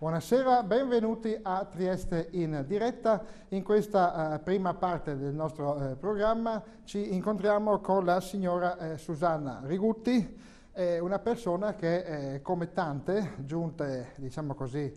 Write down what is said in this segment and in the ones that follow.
Buonasera, benvenuti a Trieste in diretta. In questa eh, prima parte del nostro eh, programma ci incontriamo con la signora eh, Susanna Rigutti, eh, una persona che eh, come tante giunte, diciamo così,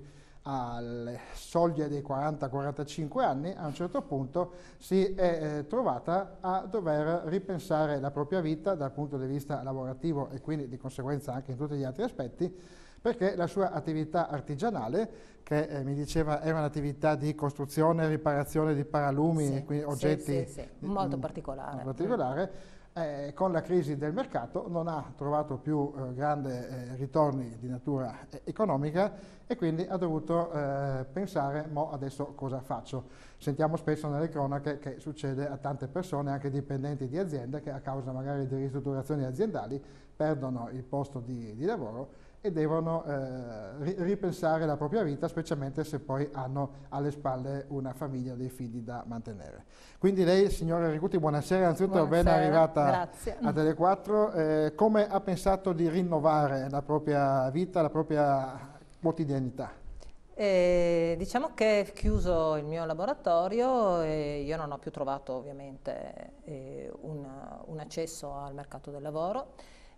alle soglie dei 40-45 anni, a un certo punto si è eh, trovata a dover ripensare la propria vita dal punto di vista lavorativo e quindi di conseguenza anche in tutti gli altri aspetti perché la sua attività artigianale, che eh, mi diceva era un'attività di costruzione e riparazione di paralumi, sì, quindi oggetti sì, sì, mm, molto mm, particolare, molto particolare eh, con la crisi del mercato non ha trovato più eh, grandi eh, ritorni di natura eh, economica e quindi ha dovuto eh, pensare mo adesso cosa faccio. Sentiamo spesso nelle cronache che succede a tante persone, anche dipendenti di aziende, che a causa magari di ristrutturazioni aziendali perdono il posto di, di lavoro e devono eh, ripensare la propria vita, specialmente se poi hanno alle spalle una famiglia, dei figli da mantenere. Quindi lei, signora Ricuti, buonasera, anzitutto buonasera, ben arrivata grazie. a Tele4. Eh, come ha pensato di rinnovare la propria vita, la propria quotidianità? E eh, diciamo che chiuso il mio laboratorio io non ho più trovato ovviamente eh, un, un accesso al mercato del lavoro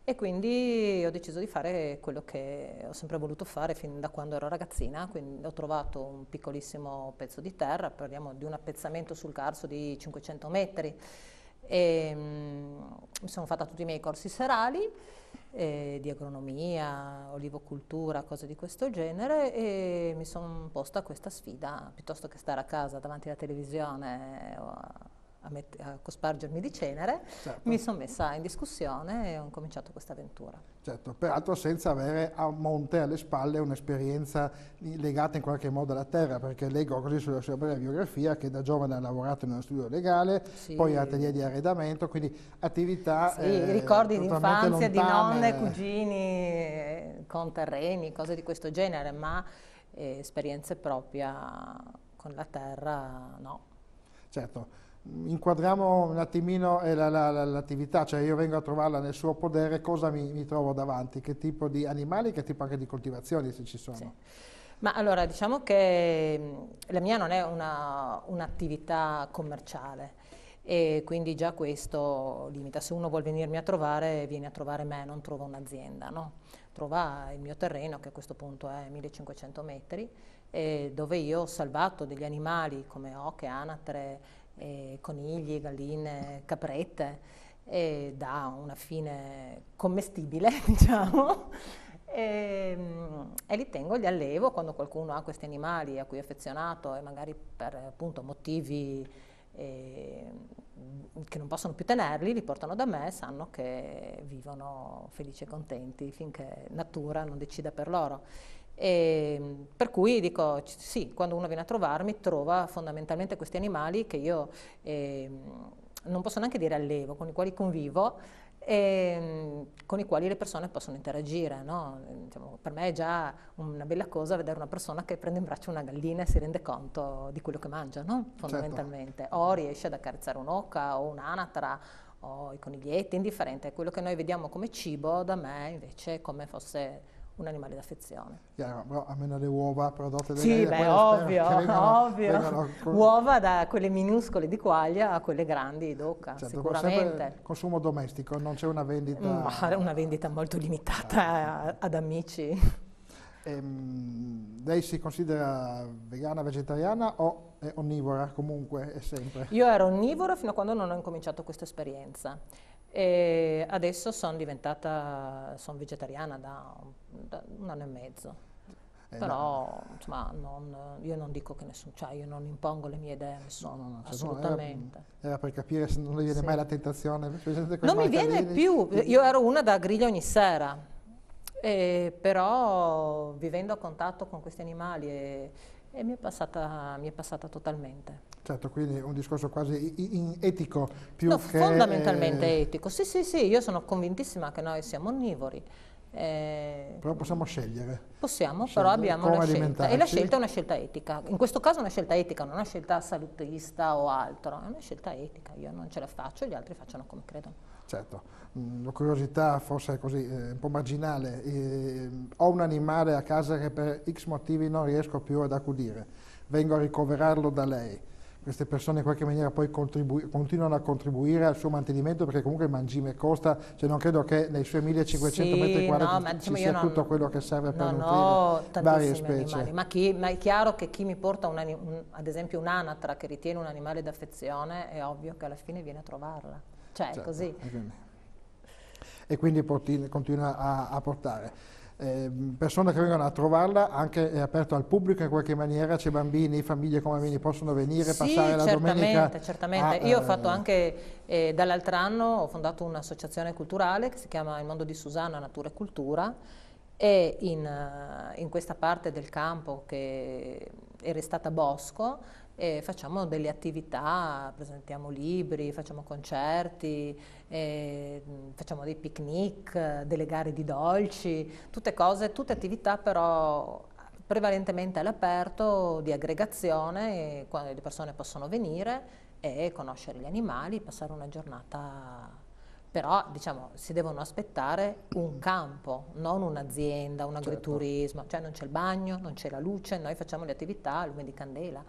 e quindi ho deciso di fare quello che ho sempre voluto fare fin da quando ero ragazzina, quindi ho trovato un piccolissimo pezzo di terra, parliamo di un appezzamento sul Carso di 500 metri, e, ehm, mi sono fatta tutti i miei corsi serali eh, di agronomia, olivocultura, cose di questo genere e mi sono posta questa sfida, piuttosto che stare a casa davanti alla televisione o a a, met- a cospargermi di cenere, certo. mi sono messa in discussione e ho cominciato questa avventura. Certo, peraltro senza avere a monte alle spalle un'esperienza legata in qualche modo alla terra, perché leggo così sulla sua breve biografia che da giovane ha lavorato in uno studio legale, sì. poi in atelier di arredamento, quindi attività... Sì, eh, ricordi di infanzia, di nonne, cugini, eh, con terreni, cose di questo genere, ma eh, esperienze proprie con la terra no. Certo inquadriamo un attimino eh, l'attività, cioè io vengo a trovarla nel suo podere, cosa mi, mi, trovo davanti, che tipo di animali, che tipo anche di coltivazioni se ci sono. Sì. Ma allora diciamo che la mia non è un'attività un commerciale e quindi già questo limita, se uno vuol venirmi a trovare viene a trovare me, non trova un'azienda, no? trova il mio terreno che a questo punto è 1500 metri dove io ho salvato degli animali come oche, anatre, eh, conigli, galline, caprette, eh, da una fine commestibile, diciamo, e, ehm, e, li tengo, li allevo quando qualcuno ha questi animali a cui è affezionato e magari per appunto motivi eh, che non possono più tenerli, li portano da me e sanno che vivono felici e contenti finché natura non decida per loro. E, ehm, per cui dico sì, quando uno viene a trovarmi trova fondamentalmente questi animali che io eh, non posso neanche dire allevo, con i quali convivo e ehm, con i quali le persone possono interagire. No? Diciamo, per me è già una bella cosa vedere una persona che prende in braccio una gallina e si rende conto di quello che mangia, no? Certo. fondamentalmente, certo. o riesce ad accarezzare un'oca o un'anatra o i coniglietti, indifferente, quello che noi vediamo come cibo da me invece come fosse un animale d'affezione. Chiaro, però almeno le uova prodotte da Sì, beh, ovvio, vengano, ovvio. Vengano Uova da quelle minuscole di quaglia a quelle grandi di docca, certo, sicuramente. Consumo domestico, non c'è una vendita... Ma una vendita molto limitata ah. ad amici. Ehm, lei si considera vegana, vegetariana o è onnivora comunque e sempre? Io ero onnivora fino a quando non ho incominciato questa esperienza e adesso sono diventata son vegetariana da, da un anno e mezzo. Eh, però no. insomma, non, io non dico che nessuno, cioè io non impongo le mie idee a nessuno, no, no, cioè, assolutamente. Era, era, per capire se non le viene sì. mai la tentazione. Non mi viene più, io ero una da griglia ogni sera, e, però vivendo a contatto con questi animali e, e mi, è passata, mi è passata totalmente. Certo, quindi un discorso quasi etico più no, che... fondamentalmente eh... etico. Sì, sì, sì, io sono convintissima che noi siamo onnivori. Eh... Però possiamo scegliere. Possiamo, scegliere però abbiamo una scelta. E la scelta è una scelta etica. In questo caso è una scelta etica, non una scelta salutista o altro. È una scelta etica. Io non ce la faccio, gli altri facciano come credono. Certo, una mm, curiosità forse così eh, un po' marginale. Eh, ho un animale a casa che per X motivi non riesco più ad accudire. Vengo a ricoverarlo da lei queste persone in qualche maniera poi continuano a contribuire al suo mantenimento perché comunque il mangime costa, cioè non credo che nei suoi 1500 sì, metri quadrati no, ci sia non, tutto quello che serve per non nutrire varie specie. ma, chi, ma, è chiaro che chi mi porta un, un, ad esempio un'anatra che ritiene un animale d'affezione è ovvio che alla fine viene a trovarla, cioè certo, così. E quindi, e quindi continua a, a portare eh, persone che vengono a trovarla anche è eh, aperto al pubblico in qualche maniera, c'è bambini, famiglie come bambini possono venire, sì, passare la domenica? Sì, certamente, a, io ho eh, fatto anche eh, dall'altro anno, ho fondato un'associazione culturale che si chiama Il Mondo di Susanna, Natura e Cultura e in, eh, in questa parte del campo che è restata bosco e facciamo delle attività, presentiamo libri, facciamo concerti, e, mm, facciamo dei picnic, delle gare di dolci, tutte cose, tutte attività però prevalentemente all'aperto di aggregazione quando le persone possono venire e conoscere gli animali, passare una giornata però diciamo si devono aspettare un campo, non un'azienda, un certo. agriturismo, cioè non c'è il bagno, non c'è la luce, noi facciamo le attività a lume di candela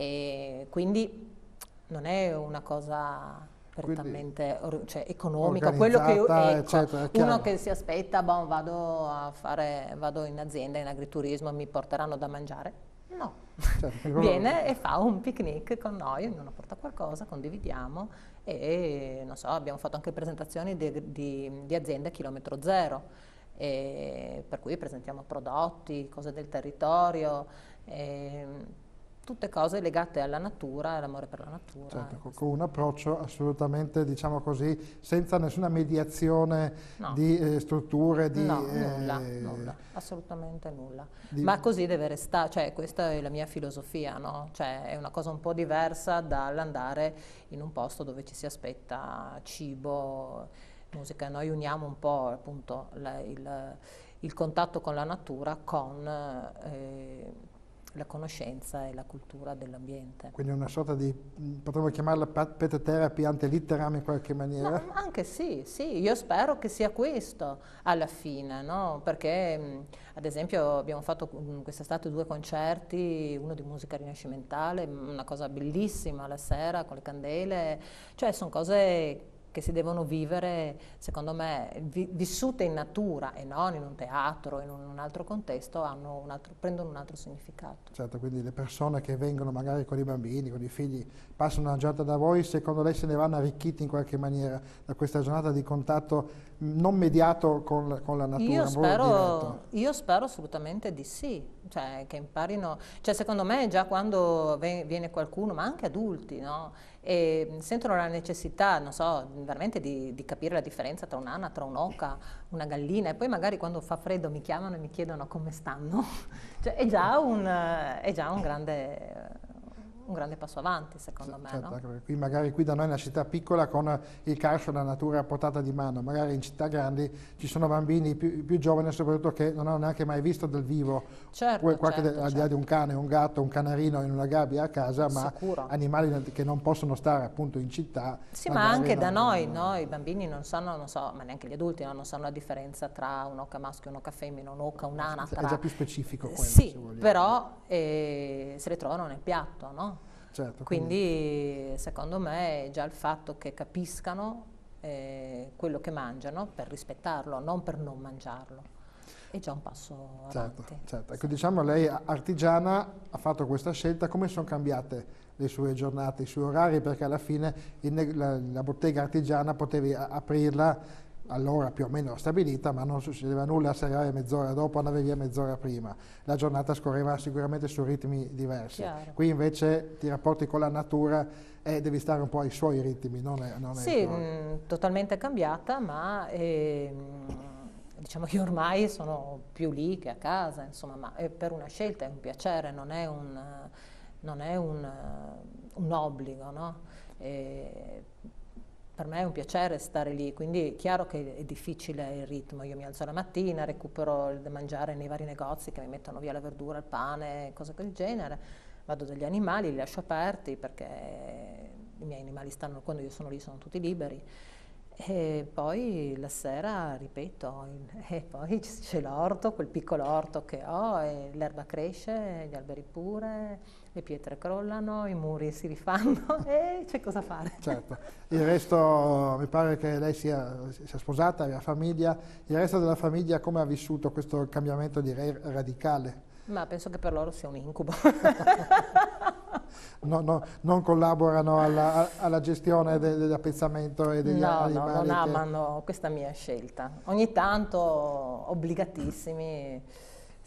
e quindi non è una cosa prettamente cioè, economica. Quello che ecco, eccetera, uno che si aspetta, bon, vado, fare, vado in azienda, in agriturismo, mi porteranno da mangiare. No, certo, viene e fa un picnic con noi, ognuno porta qualcosa, condividiamo e so, abbiamo fatto anche presentazioni di, di, di aziende a chilometro zero, per cui presentiamo prodotti, cose del territorio. E, ehm, tutte cose legate alla natura, all'amore per la natura. Certo, con un approccio assolutamente, diciamo così, senza nessuna mediazione no. di eh, strutture, di... No, eh, nulla, nulla, assolutamente nulla. Di... Ma così deve restare, cioè questa è la mia filosofia, no? Cioè è una cosa un po' diversa dall'andare in un posto dove ci si aspetta cibo, musica. Noi uniamo un po' appunto la, il, il, contatto con la natura con... Eh, la conoscenza e la cultura dell'ambiente. Quindi una sorta di, mm, potremmo chiamarla pet therapy ante litteram in qualche maniera? No, anche sì, sì, io spero che sia questo alla fine, no? perché mm, ad esempio abbiamo fatto mm, quest'estate due concerti, uno di musica rinascimentale, una cosa bellissima la sera con le candele, cioè sono cose che si devono vivere, secondo me, vi, vissute in natura e non in un teatro, in un, in un altro contesto, un altro, prendono un altro significato. Certo, quindi le persone che vengono magari con i bambini, con i figli, passano una giornata da voi, secondo lei se ne vanno arricchiti in qualche maniera da questa giornata di contatto mm, non mediato con, con la natura? Io spero, io spero assolutamente di sì, cioè che imparino, cioè secondo me già quando viene qualcuno, ma anche adulti, no? e sentono la necessità, non so, veramente di, di capire la differenza tra un'anatra, un'oca, una gallina e poi magari quando fa freddo mi chiamano e mi chiedono come stanno. cioè, è, già un, è già un grande un grande passo avanti secondo sì, me. Certo, no? qui, magari qui da noi è una città piccola con il calcio da natura a portata di mano, magari in città grandi ci sono bambini più, più giovani soprattutto che non hanno neanche mai visto dal vivo, certo, qualche, certo, al di là certo. di un cane, un gatto, un canarino in una gabbia a casa, ma Sicuro. animali che non possono stare appunto in città. Sì, ma anche non, da noi, no? i bambini non sanno, non so, ma neanche gli adulti no? non sanno la differenza tra un'oca maschio, un'oca femmina, un'oca, un'anatra. È già più specifico quello. Sì, però eh, se le trovano nel piatto, no? Certo, quindi, quindi secondo me è già il fatto che capiscano eh, quello che mangiano per rispettarlo, non per non mangiarlo. È già un passo certo, avanti. Certo, certo. Ecco, diciamo lei artigiana ha fatto questa scelta, come sono cambiate le sue giornate, i suoi orari, perché alla fine il, la, la, bottega artigiana potevi aprirla all'ora più o meno stabilita, ma non succedeva nulla se arrivavi mezz'ora dopo, andavi via mezz'ora prima. La giornata scorreva sicuramente su ritmi diversi. Chiaro. Qui invece ti rapporti con la natura e devi stare un po' ai suoi ritmi, non, è, non Sì, mh, totalmente cambiata, ma... Eh, diciamo che ormai sono più lì che a casa, insomma, ma è eh, per una scelta, è un piacere, non è un, non è un, un obbligo, no? E eh, per me è un piacere stare lì, quindi è chiaro che è difficile il ritmo, io mi alzo la mattina, recupero da mangiare nei vari negozi che mi mettono via la verdura, il pane, cose del genere, vado dagli animali, li lascio aperti perché i miei animali stanno, quando io sono lì sono tutti liberi. E poi la sera, ripeto, e poi c'è l'orto, quel piccolo orto che ho, e l'erba cresce, gli alberi pure, le pietre crollano, i muri si rifanno e c'è cosa fare. Certo, il resto, mi pare che lei sia, sia sposata, abbia famiglia, il resto della famiglia come ha vissuto questo cambiamento direi radicale? Ma penso che per loro sia un incubo. no, no, non collaborano alla, alla gestione del, dell'appezzamento e degli no, animali? No, non che... amano questa mia scelta. Ogni tanto obbligatissimi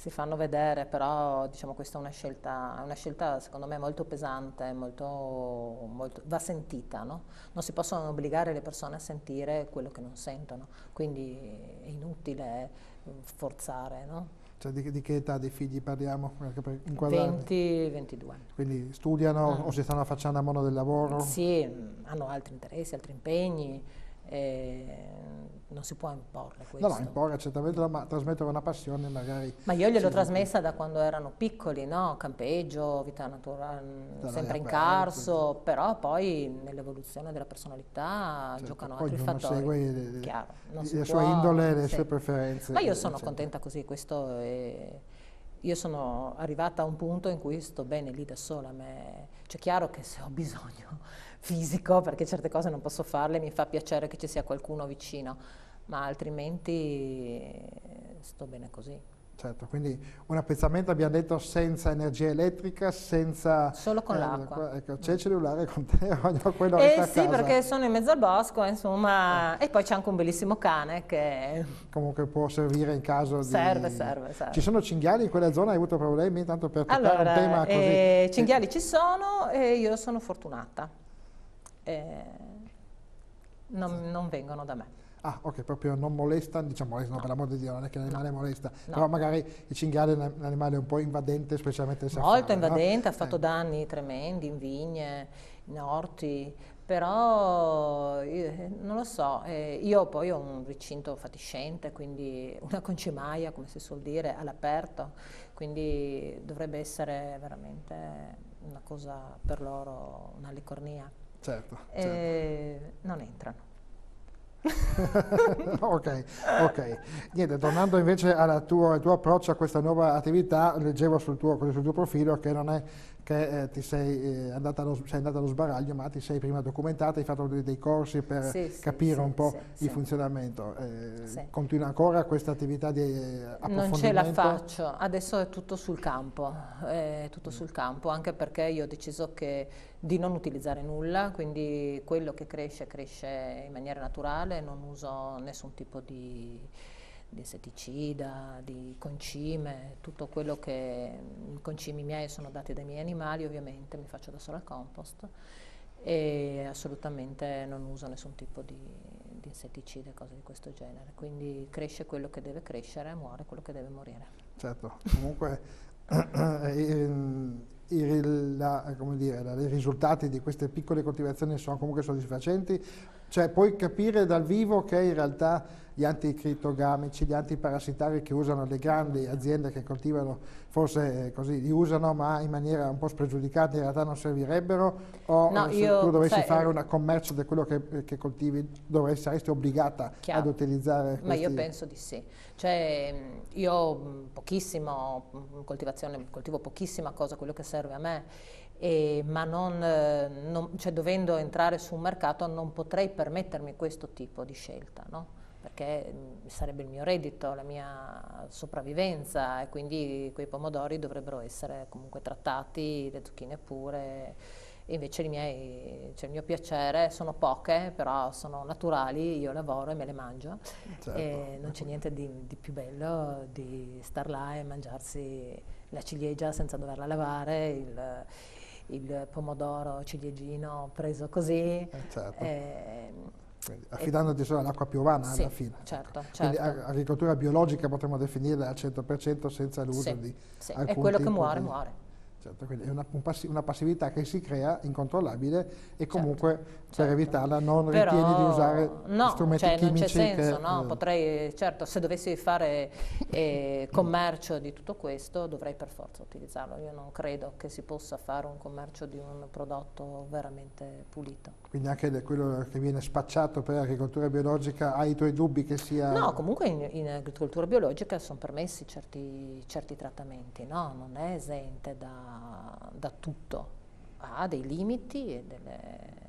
si fanno vedere, però diciamo, questa è una scelta, una scelta, secondo me molto pesante, molto, molto, va sentita, no? non si possono obbligare le persone a sentire quello che non sentono, quindi è inutile eh, forzare. No? Cioè di, di, che età dei figli parliamo? 20-22. Quindi studiano mm. o si stanno affacciando a mondo del lavoro? Sì, hanno altri interessi, altri impegni eh, non si può imporre questo. No, no, imporre certamente, ma trasmettere una passione magari... Ma io gliel'ho trasmessa da quando erano piccoli, no? Campeggio, vita naturale, mm, sempre in carso, beh, però poi nell'evoluzione della personalità certo, giocano altri fattori. Segue le, Chiaro, non le sue può, indole, le sì. sue preferenze. Ma io sono eccetera. contenta così, questo è... Io sono arrivata a un punto in cui sto bene lì da sola, me... cioè chiaro che se ho bisogno fisico perché certe cose non posso farle, mi fa piacere che ci sia qualcuno vicino, ma altrimenti eh, sto bene così. Certo, quindi un appezzamento abbiamo detto senza energia elettrica, senza... Solo con eh, l'acqua. Ecco, c'è il cellulare con te, voglio quello che eh che sì, perché sono in mezzo al bosco, insomma, eh. e poi c'è anche un bellissimo cane che... Comunque può servire in caso serve, di... Serve, serve, Ci sono cinghiali in quella zona, hai avuto problemi? Tanto per toccare allora, un tema eh, così... Eh, cinghiali ci sono e io sono fortunata eh, non, non vengono da me. Ah, ok, proprio non molesta, diciamo, no, eh, no. per l'amor di Dio, non è che l'animale no. molesta, no. però magari il cinghiale è un animale un po' invadente, specialmente se Molto invadente, ha fatto eh. danni tremendi in vigne, in orti, però io, eh, non lo so, eh, io poi ho un recinto fatiscente, quindi una concimaia, come si suol dire, all'aperto, quindi dovrebbe essere veramente una cosa per loro, una licornia certo, eh, certo. non entrano. ok, ok. Niente, tornando invece tuo, al tuo approccio a questa nuova attività, leggevo sul tuo, sul tuo profilo che non è che eh, ti sei, eh, andata allo, sei, andata allo, sbaraglio, ma ti sei prima documentata, hai fatto dei, dei corsi per sì, capire sì, un po' sì, il funzionamento. Eh, continua ancora questa attività di approfondimento? Eh, non ce la faccio, adesso è tutto sul campo, è tutto mm. sul campo, anche perché io ho deciso che, di non utilizzare nulla, quindi quello che cresce cresce in maniera naturale, non uso nessun tipo di di insetticida, di concime, tutto quello che i concimi miei sono dati dai miei animali, ovviamente mi faccio da sola il compost e assolutamente non uso nessun tipo di, di insetticida e cose di questo genere. Quindi cresce quello che deve crescere, muore quello che deve morire. Certo, comunque il, la, dire, la, i risultati di queste piccole coltivazioni sono comunque soddisfacenti, cioè puoi capire dal vivo che in realtà gli anticritogamici, gli antiparassitari che usano le grandi aziende che coltivano, forse eh, così li usano ma in maniera un po' spregiudicata, in realtà non servirebbero? O no, eh, se io, tu dovessi cioè, fare eh, un commercio di quello che, che coltivi, dovresti, saresti obbligata chiaro, ad utilizzare questi... Ma io penso di sì. Cioè, io pochissimo, coltivo pochissima cosa, quello che serve a me, e, ma non, non, cioè, dovendo entrare su un mercato non potrei permettermi questo tipo di scelta. No? perché mm, sarebbe il mio reddito, la mia sopravvivenza e quindi quei pomodori dovrebbero essere comunque trattati, le zucchine pure. E invece miei, cioè il mio piacere, sono poche, però sono naturali, io lavoro e me le mangio. Certo. E non c'è niente di, di più bello di star là e mangiarsi la ciliegia senza doverla lavare, il, il pomodoro ciliegino preso così. Eh, certo. E, ehm, affidandoti solo all'acqua piovana eh, sì, alla fine. Certo, certo. Quindi agricoltura biologica potremmo definirla al 100% senza l'uso sì, di sì. alcun È quello che muore, di... muore. Certo, quindi è una, una, passività che si crea incontrollabile e certo, comunque certo, per certo. evitarla non Però, ritieni di usare no, strumenti cioè, chimici. Non c'è senso, che, no? Eh. potrei, certo, se dovessi fare eh, commercio di tutto questo dovrei per forza utilizzarlo. Io non credo che si possa fare un commercio di un prodotto veramente pulito quindi anche quello che viene spacciato per agricoltura biologica, hai i tuoi dubbi che sia... No, comunque in, in agricoltura biologica sono permessi certi, certi trattamenti, no? non è esente da, da tutto, ha dei limiti e delle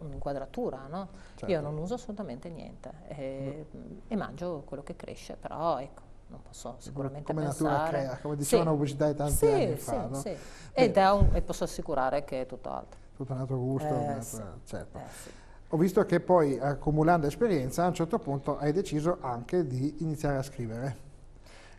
un'inquadratura, no? certo. io non uso assolutamente niente e, no. Mm. e, mangio quello che cresce, però ecco, non posso sicuramente come pensare... Natura crea, come diceva sì. una pubblicità di tanti sì, anni sì, fa. No? Sì. Ed un, e posso assicurare che è tutto altro tutto un altro gusto, eh, un altro, sì. certo. Eh, sì. Ho visto che poi accumulando esperienza a un certo punto hai deciso anche di iniziare a scrivere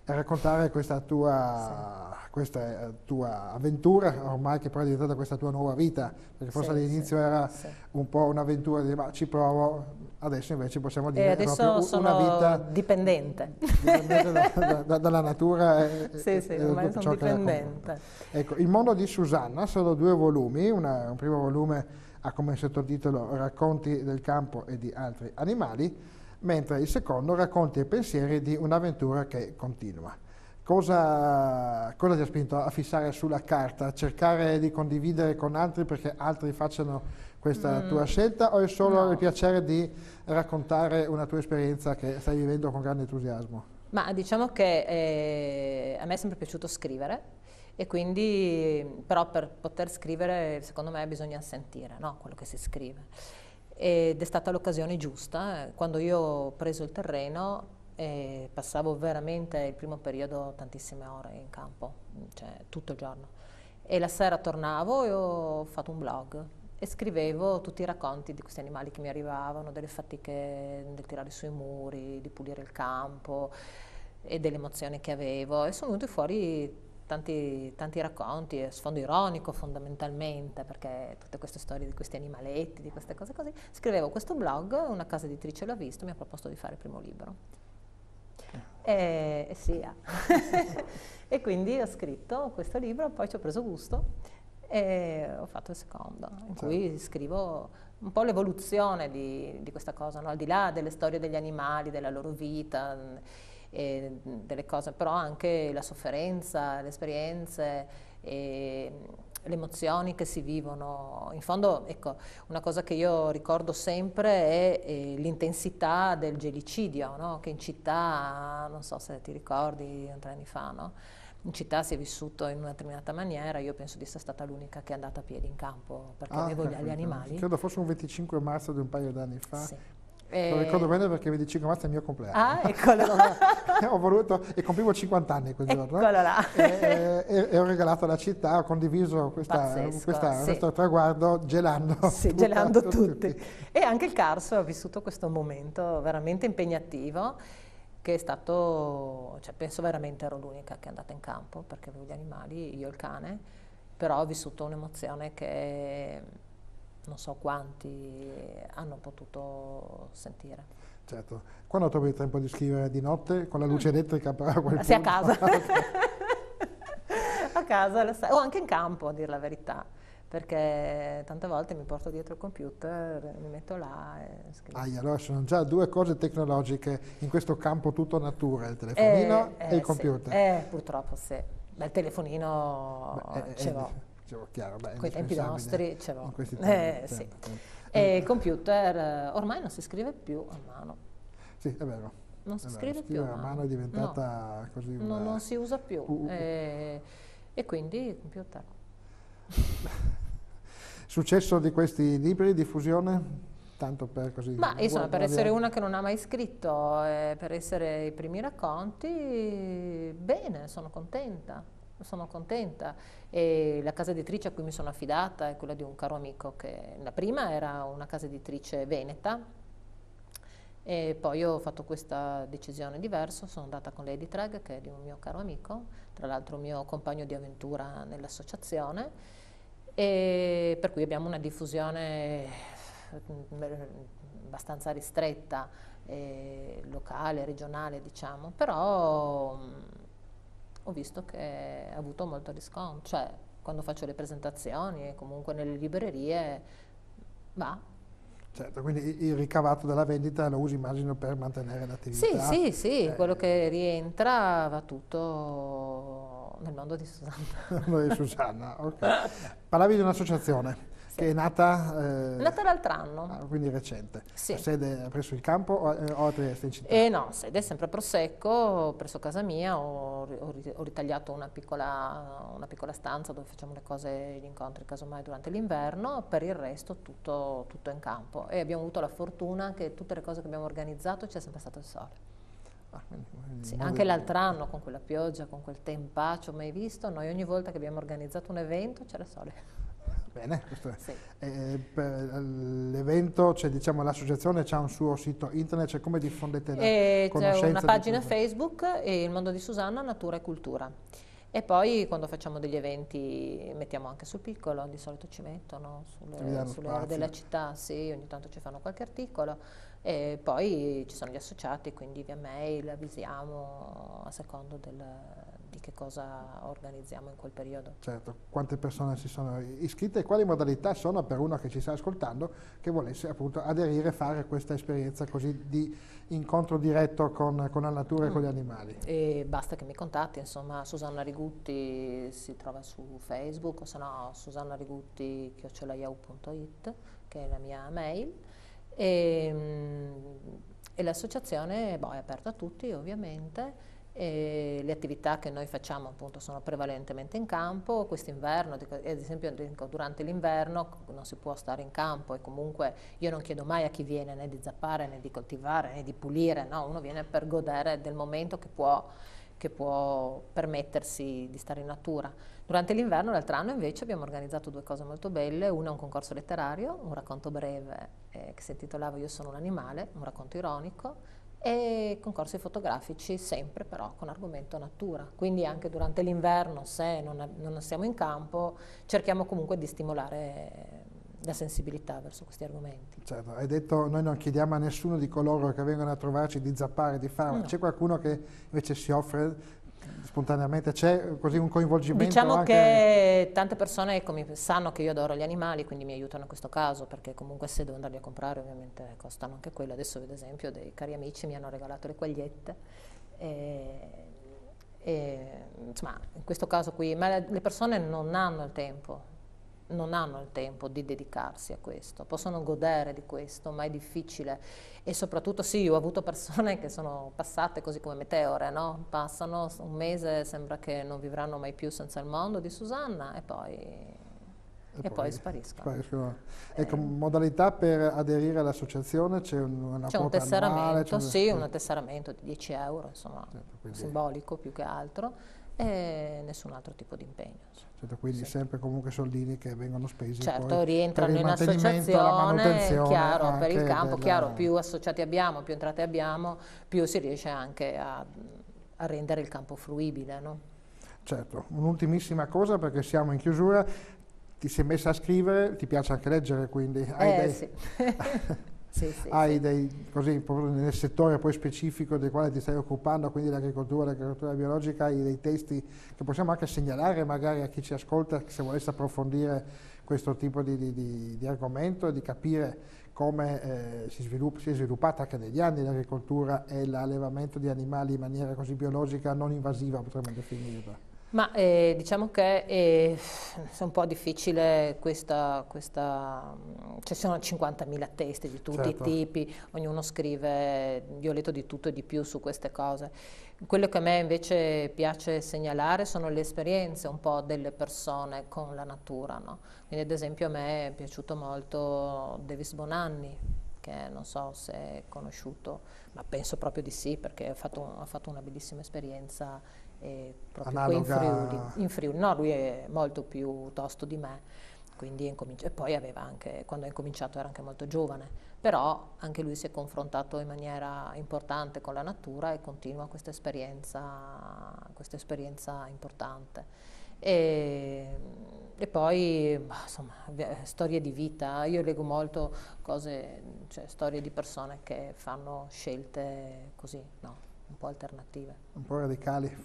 e raccontare questa tua, sì. questa eh, tua, avventura, ormai che però è diventata questa tua nuova vita, perché forse sì, all'inizio sì, era un po' un'avventura di ma ci provo, adesso invece possiamo dire che è proprio una vita dipendente, dipendente da, da, da, dalla natura. E, sì, e, sì, ormai sono dipendente. Ecco, Il mondo di Susanna sono due volumi, una, un primo volume ha come sottotitolo Racconti del campo e di altri animali, mentre il secondo racconti i pensieri di un'avventura che continua. Cosa, cosa, ti ha spinto a fissare sulla carta? A cercare di condividere con altri perché altri facciano questa mm. tua scelta o è solo no. il piacere di raccontare una tua esperienza che stai vivendo con grande entusiasmo? Ma diciamo che eh, a me è sempre piaciuto scrivere e quindi però per poter scrivere secondo me bisogna sentire no? quello che si scrive ed è stata l'occasione giusta. Quando io ho preso il terreno eh, passavo veramente il primo periodo tantissime ore in campo, cioè tutto il giorno. E la sera tornavo e ho fatto un blog e scrivevo tutti i racconti di questi animali che mi arrivavano, delle fatiche del tirare sui muri, di pulire il campo e delle emozioni che avevo e sono venuti fuori tanti, tanti racconti a sfondo ironico fondamentalmente, perché tutte queste storie di questi animaletti, di queste cose così, scrivevo questo blog, una casa editrice l'ha visto, mi ha proposto di fare il primo libro. E, e sì, ah. e quindi ho scritto questo libro, poi ci ho preso gusto e ho fatto il secondo, in certo. cui scrivo un po' l'evoluzione di, di questa cosa, no? al di là delle storie degli animali, della loro vita e delle cose, però anche la sofferenza, le esperienze, le emozioni che si vivono. In fondo, ecco, una cosa che io ricordo sempre è, è eh, l'intensità del gelicidio, no? che in città, non so se ti ricordi, tre anni fa, no? in città si è vissuto in una determinata maniera, io penso di essere stata l'unica che è andata a piedi in campo perché ah, avevo gli, gli animali. Credo fosse un 25 marzo di un paio d'anni fa, sì. Eh, Lo ricordo bene perché il 25 marzo è il mio compleanno. Ah, eccolo là. ho voluto, e compivo 50 anni quel giorno. Eccolo là. e, e, e, ho regalato alla città, ho condiviso questa, Pazzesco, questa, sì. questo traguardo gelando. Sì, tutta, gelando tutta, tutti. tutti. E anche il Carso ha vissuto questo momento veramente impegnativo che è stato, cioè penso veramente ero l'unica che è andata in campo perché avevo gli animali, io il cane, però ho vissuto un'emozione che non so quanti hanno potuto sentire. Certo, quando trovi tempo di scrivere di notte con la luce mm. elettrica però a Sì, a casa. a casa, o anche in campo a dire la verità perché tante volte mi porto dietro il computer, mi metto là e scrivo. Ah, allora sono già due cose tecnologiche in questo campo tutto natura, il telefonino eh, eh, e il eh, computer. Sì. Eh, purtroppo sì, ma il telefonino Beh, eh, ce eh, l'ho dicevo, cioè, chiaro. Beh, Coi tempi nostri ce l'ho. Eh, tempi, sì. Certo, certo. E il computer eh, ormai non si scrive più a mano. Sì, è vero. Non si è scrive vero, più a mano. mano è diventata no. così una... non, non si usa più. Uh, eh, uh. E, e quindi il computer. Successo di questi libri di fusione? tanto per così... Ma insomma, per essere una che non ha mai scritto, eh, per essere i primi racconti, bene, sono contenta sono contenta. E la casa editrice a cui mi sono affidata è quella di un caro amico che la prima era una casa editrice veneta e poi ho fatto questa decisione diversa, sono andata con Lady Trag che è di un mio caro amico, tra l'altro mio compagno di avventura nell'associazione e per cui abbiamo una diffusione mm, abbastanza ristretta, eh, locale, regionale diciamo, però mm, ho visto che ha avuto molto riscontro, cioè quando faccio le presentazioni e comunque nelle librerie va. Certo, quindi il ricavato della vendita lo usi immagino per mantenere l'attività. Sì, sì, sì, eh. quello che rientra va tutto nel mondo di Susanna. Nel mondo di Susanna, ok. Parlavi di un'associazione sì. che è nata... Eh, nata l'altro anno. Ah, quindi recente. Sì. La sede presso il campo o, eh, o in città? Eh no, sede sempre a Prosecco, presso casa mia, ho, ho, ho ritagliato una piccola, una piccola, stanza dove facciamo le cose, gli incontri casomai durante l'inverno, per il resto tutto, tutto in campo. E abbiamo avuto la fortuna che tutte le cose che abbiamo organizzato ci è sempre stato il sole. Ah, sì, anche l'altro anno con quella pioggia, con quel tempaccio mai visto, noi ogni volta che abbiamo organizzato un evento c'era sole. Bene, sì. eh, eh, eh l'evento, cioè, diciamo, l'associazione ha un suo sito internet, cioè come diffondete la e eh, conoscenza? C'è una pagina Facebook e il mondo di Susanna, natura e cultura. E poi quando facciamo degli eventi mettiamo anche sul piccolo, di solito ci mettono sulle, sulle aree della città, sì, ogni tanto ci fanno qualche articolo. E poi ci sono gli associati, quindi via mail avvisiamo a secondo del, di che cosa organizziamo in quel periodo. Certo, quante persone si sono iscritte e quali modalità sono per uno che ci sta ascoltando che volesse appunto aderire e fare questa esperienza così di incontro diretto con, con la natura mm. e con gli animali? E basta che mi contatti, insomma Susanna Rigutti si trova su Facebook o se no Susanna Rigutti chiocciolaiau.it che è la mia mail e, ehm, e l'associazione boh, è aperta a tutti ovviamente e le attività che noi facciamo appunto sono prevalentemente in campo, quest'inverno, ad esempio durante l'inverno non si può stare in campo e comunque io non chiedo mai a chi viene né di zappare né di coltivare né di pulire, no? uno viene per godere del momento che può, che può permettersi di stare in natura. Durante l'inverno l'altro anno invece abbiamo organizzato due cose molto belle, una un concorso letterario, un racconto breve eh, che si intitolava Io sono un animale, un racconto ironico, e concorsi fotografici sempre però con argomento natura, quindi anche durante l'inverno se non, non siamo in campo cerchiamo comunque di stimolare la sensibilità verso questi argomenti. Certo, hai detto noi non chiediamo a nessuno di coloro che vengono a trovarci di zappare, di farlo, no. c'è qualcuno che invece si offre spontaneamente c'è così un coinvolgimento? Diciamo anche... che tante persone ecco, sanno che io adoro gli animali, quindi mi aiutano in questo caso, perché comunque se devo andarli a comprare ovviamente costano anche quello. Adesso ad esempio dei cari amici mi hanno regalato le quagliette. E, e, insomma, in questo caso qui, ma le persone non hanno il tempo non hanno il tempo di dedicarsi a questo, possono godere di questo, ma è difficile. E soprattutto sì, ho avuto persone che sono passate così come meteore, no? passano un mese, sembra che non vivranno mai più senza il mondo di Susanna e poi e, e, poi, poi spariscono. spariscono. Eh. Ecco, eh. modalità per aderire all'associazione, c'è una c'è un tesseramento, un... sì, un tesseramento di 10 euro, insomma, certo, simbolico più che altro e nessun altro tipo di impegno. Certo, quindi sì. sempre comunque soldini che vengono spesi certo, rientrano in associazione, chiaro, per il campo, della... chiaro, più associati abbiamo, più entrate abbiamo, più si riesce anche a, a rendere il campo fruibile. No? Certo, un'ultimissima cosa perché siamo in chiusura, ti sei messa a scrivere, ti piace anche leggere quindi? Hai eh, dei... sì. sì, sì, hai dei, così, nel settore poi specifico del quale ti stai occupando, quindi l'agricoltura, l'agricoltura biologica, hai dei testi che possiamo anche segnalare magari a chi ci ascolta se volesse approfondire questo tipo di, di, di, di argomento e di capire come eh, si, sviluppa, si, è sviluppata anche negli anni l'agricoltura e l'allevamento di animali in maniera così biologica non invasiva, potremmo definirla. Ma eh, diciamo che eh, è un po' difficile questa, questa mm, ci cioè sono 50.000 testi di tutti certo. i tipi, ognuno scrive, io ho letto di tutto e di più su queste cose. Quello che a me invece piace segnalare sono le esperienze un po' delle persone con la natura, no? Quindi ad esempio a me è piaciuto molto Davis Bonanni, che non so se è conosciuto, ma penso proprio di sì, perché ha fatto, ha fatto una bellissima esperienza eh, proprio Analoga... qui in Friuli, in Friuli. No, lui è molto più tosto di me, e poi aveva anche, quando ha incominciato era anche molto giovane, però anche lui si è confrontato in maniera importante con la natura e continua questa esperienza, questa esperienza importante. E, e poi, insomma, storie di vita, io leggo molto cose, cioè storie di persone che fanno scelte così, no? un po' alternative. Un po' radicali,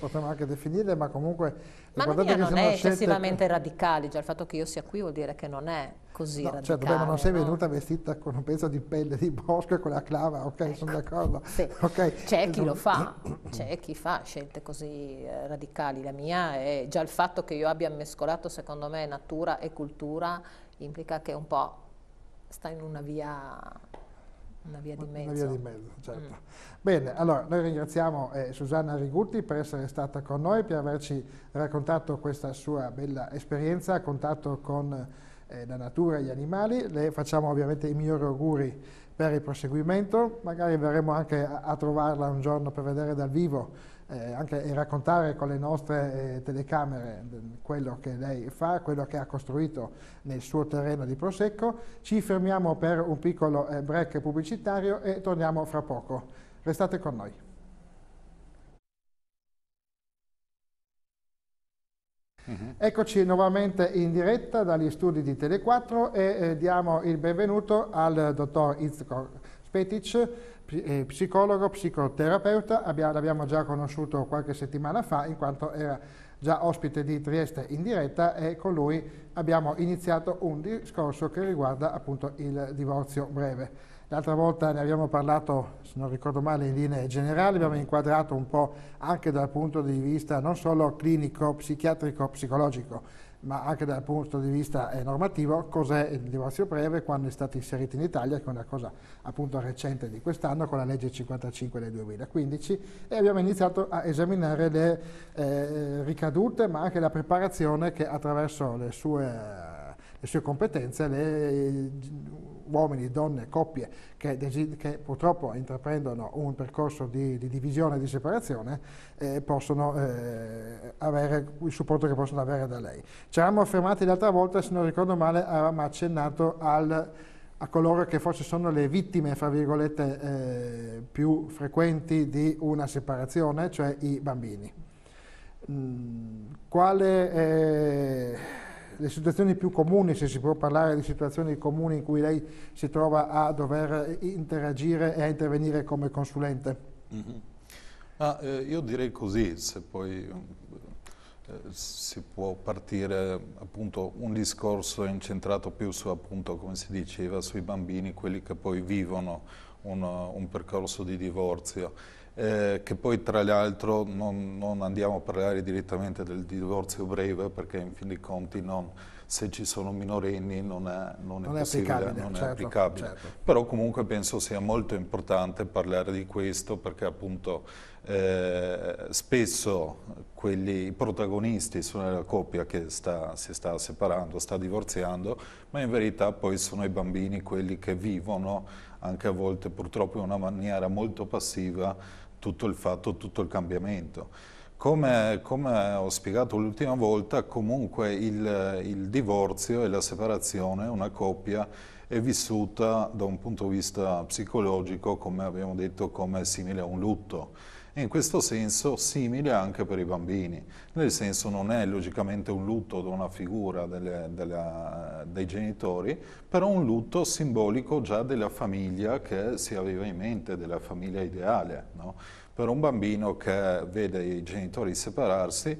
potremmo anche definirle, ma comunque... Ma la mia non è eccessivamente scelte... radicali, già il fatto che io sia qui vuol dire che non è così no, certo, radicale. Certo, beh, ma non sei no? venuta vestita con un pezzo di pelle di bosco e con la clava, ok, ecco. sono d'accordo. Sì. Okay. C'è chi lo fa, c'è chi fa scelte così eh, radicali. La mia è già il fatto che io abbia mescolato, secondo me, natura e cultura implica che un po' sta in una via una via di mezzo. Via di mezzo certo. mm. Bene, allora noi ringraziamo eh, Susanna Rigutti per essere stata con noi, per averci raccontato questa sua bella esperienza a contatto con eh, la natura e gli animali. Le facciamo ovviamente i migliori auguri per il proseguimento, magari verremo anche a, a trovarla un giorno per vedere dal vivo eh, anche e raccontare con le nostre eh, telecamere mm, quello che lei fa, quello che ha costruito nel suo terreno di Prosecco. Ci fermiamo per un piccolo eh, break pubblicitario e torniamo fra poco. Restate con noi. Mm-hmm. Eccoci nuovamente in diretta dagli studi di Tele4 e eh, diamo il benvenuto al dottor Itzko Spetic, eh, psicologo, psicoterapeuta, l'abbiamo già conosciuto qualche settimana fa in quanto era già ospite di Trieste in diretta e con lui abbiamo iniziato un discorso che riguarda appunto il divorzio breve. L'altra volta ne abbiamo parlato, se non ricordo male, in linee generali, abbiamo inquadrato un po' anche dal punto di vista non solo clinico, psichiatrico, psicologico, ma anche dal punto di vista eh, normativo, cos'è il divorzio breve, quando è stato inserito in Italia, che è una cosa appunto recente di quest'anno, con la legge 55 del 2015, e abbiamo iniziato a esaminare le eh, ricadute, ma anche la preparazione che attraverso le sue, le sue competenze le, uomini, donne, coppie che, che purtroppo intraprendono un percorso di, di divisione e di separazione eh, possono eh, avere il supporto che possono avere da lei. Ci eravamo fermati l'altra volta, se non ricordo male, avevamo accennato al a coloro che forse sono le vittime, fra virgolette, eh, più frequenti di una separazione, cioè i bambini. Mm, quale eh, le situazioni più comuni, se si può parlare di situazioni comuni in cui lei si trova a dover interagire e a intervenire come consulente? Mm -hmm. ah, eh, io direi così, se poi eh, si può partire appunto un discorso incentrato più su appunto come si diceva sui bambini, quelli che poi vivono un, un percorso di divorzio eh, che poi tra l'altro non, non, andiamo a parlare direttamente del divorzio breve perché in fin dei conti non, se ci sono minorenni non è, non è, è applicabile, non certo, è applicabile. Certo. però comunque penso sia molto importante parlare di questo perché appunto eh, spesso quelli, i protagonisti sono la coppia che sta, si sta separando, sta divorziando, ma in verità poi sono i bambini quelli che vivono anche a volte purtroppo in una maniera molto passiva tutto il fatto, tutto il cambiamento. Come, come ho spiegato l'ultima volta, comunque il, il divorzio e la separazione, una coppia, è vissuta da un punto di vista psicologico, come abbiamo detto, come simile a un lutto e in questo senso simile anche per i bambini, nel senso non è logicamente un lutto da una figura delle, della, dei genitori, però un lutto simbolico già della famiglia che si aveva in mente, della famiglia ideale. No? Per un bambino che vede i genitori separarsi,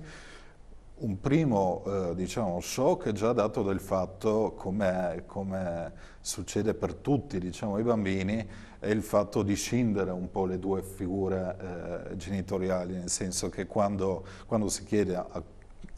un primo eh, diciamo, shock è già dato del fatto, come, come succede per tutti diciamo, i bambini, è il fatto di scindere un po' le due figure eh, genitoriali, nel senso che quando, quando si chiede a,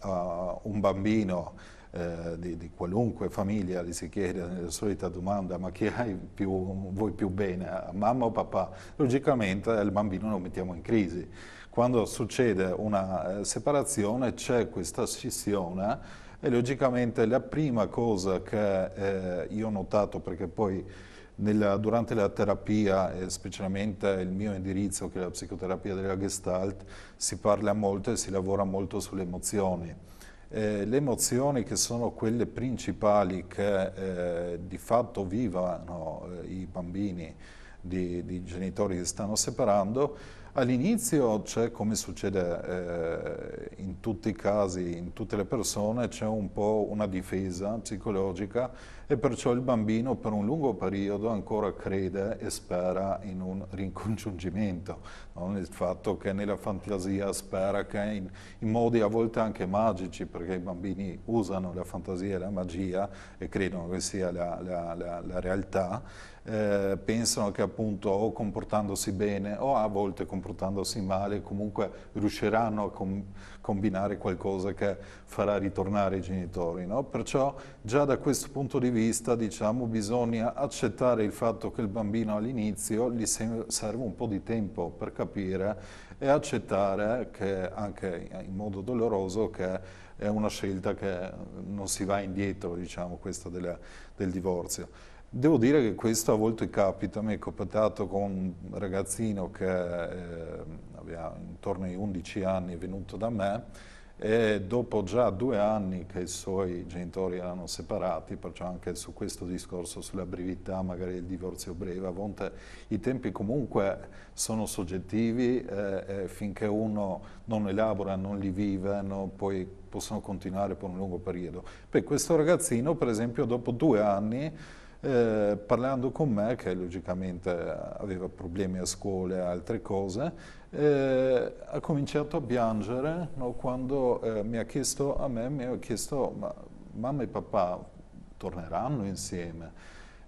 a un bambino eh, di, di, qualunque famiglia gli si chiede la solita domanda ma chi hai più, vuoi più bene, mamma o papà? Logicamente il bambino lo mettiamo in crisi. Quando succede una eh, separazione c'è questa scissione e logicamente la prima cosa che eh, io ho notato, perché poi nella, durante la terapia, e specialmente il mio indirizzo che è la psicoterapia della Gestalt, si parla molto e si lavora molto sulle emozioni. Eh, le emozioni che sono quelle principali che eh, di fatto vivano eh, i bambini di, di, genitori che stanno separando, all'inizio c'è, come succede eh, in tutti i casi, in tutte le persone, c'è un po' una difesa psicologica e perciò il bambino per un lungo periodo ancora crede e spera in un ricongiungimento, no? il fatto che nella fantasia spera che in, in, modi a volte anche magici, perché i bambini usano la fantasia e la magia e credono che sia la, la, la, la realtà, eh, pensano che appunto o comportandosi bene o a volte comportandosi male comunque riusciranno a com combinare qualcosa che farà ritornare i genitori. No? Perciò già da questo punto di vista diciamo, bisogna accettare il fatto che il bambino all'inizio gli serve un po' di tempo per capire e accettare che anche in modo doloroso che è una scelta che non si va indietro, diciamo, questa della, del divorzio. Devo dire che questo a volte capita, mi è capitato con un ragazzino che eh, aveva intorno ai 11 anni, è venuto da me e dopo già due anni che i suoi genitori erano separati, perciò anche su questo discorso sulla brevità, magari il divorzio breve, a volte i tempi comunque sono soggettivi eh, finché uno non elabora, non li vive, non, poi possono continuare per un lungo periodo. Per questo ragazzino, per esempio, dopo due anni eh, parlando con me, che logicamente eh, aveva problemi a scuola e altre cose, eh, ha cominciato a piangere no, quando eh, mi ha chiesto a me, mi ha chiesto, ma mamma e papà torneranno insieme?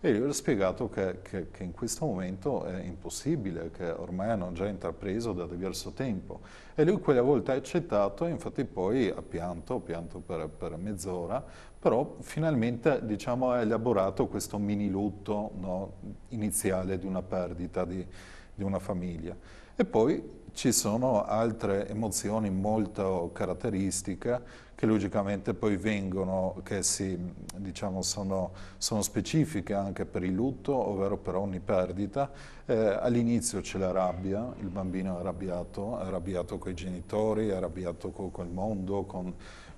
E io gli ho spiegato che, che, che, in questo momento è impossibile, che ormai hanno già intrapreso da diverso tempo. E lui quella volta ha accettato, infatti poi ha pianto, ha pianto per, per mezz'ora, però finalmente diciamo, ha elaborato questo mini lutto no, iniziale di una perdita di, di una famiglia. E poi ci sono altre emozioni molto caratteristiche che logicamente poi vengono, che si, diciamo, sono, sono, specifiche anche per il lutto, ovvero per ogni perdita. Eh, all'inizio c'è la rabbia, il bambino è arrabbiato, è arrabbiato con i genitori, è arrabbiato con il mondo, con,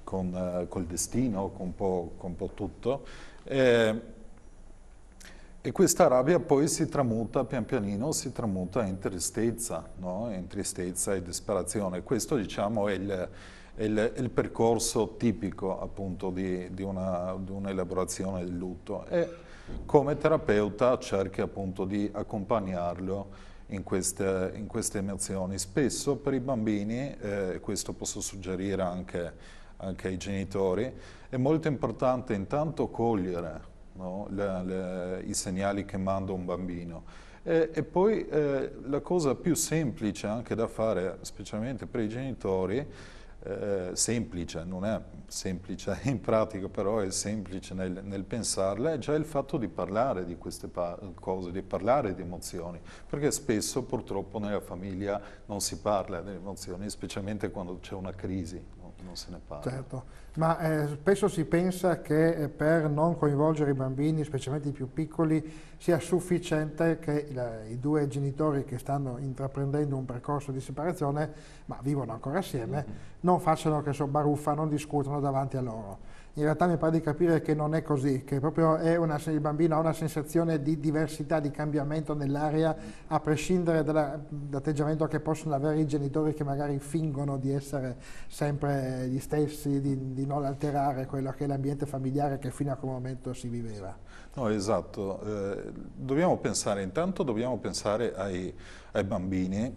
con, eh, col destino, con un po', con po tutto. Eh, e questa rabbia poi si tramuta pian pianino, si tramuta in tristezza, no? in tristezza e disperazione. Questo diciamo è il, è il, è il percorso tipico appunto di, di un'elaborazione del lutto e come terapeuta cerchi appunto di accompagnarlo in queste, in queste emozioni. Spesso per i bambini, eh, questo posso suggerire anche, anche ai genitori, è molto importante intanto cogliere no? la, la, i segnali che manda un bambino. E, e poi eh, la cosa più semplice anche da fare, specialmente per i genitori, eh, semplice, non è semplice in pratica, però è semplice nel, nel pensarla, è già il fatto di parlare di queste pa cose, di parlare di emozioni, perché spesso purtroppo nella famiglia non si parla delle emozioni, specialmente quando c'è una crisi, no? non se ne parla. Certo. Ma eh, spesso si pensa che eh, per non coinvolgere i bambini, specialmente i più piccoli, sia sufficiente che la, eh, i due genitori che stanno intraprendendo un percorso di separazione, ma vivono ancora assieme, mm -hmm. non facciano che so, baruffa, non discutano davanti a loro in realtà mi pare di capire che non è così, che proprio una, il bambino ha una sensazione di diversità, di cambiamento nell'area, a prescindere dall'atteggiamento che possono avere i genitori che magari fingono di essere sempre gli stessi, di, di non alterare quello che è l'ambiente familiare che fino a quel momento si viveva. No, esatto. Eh, dobbiamo pensare, intanto dobbiamo pensare ai, ai bambini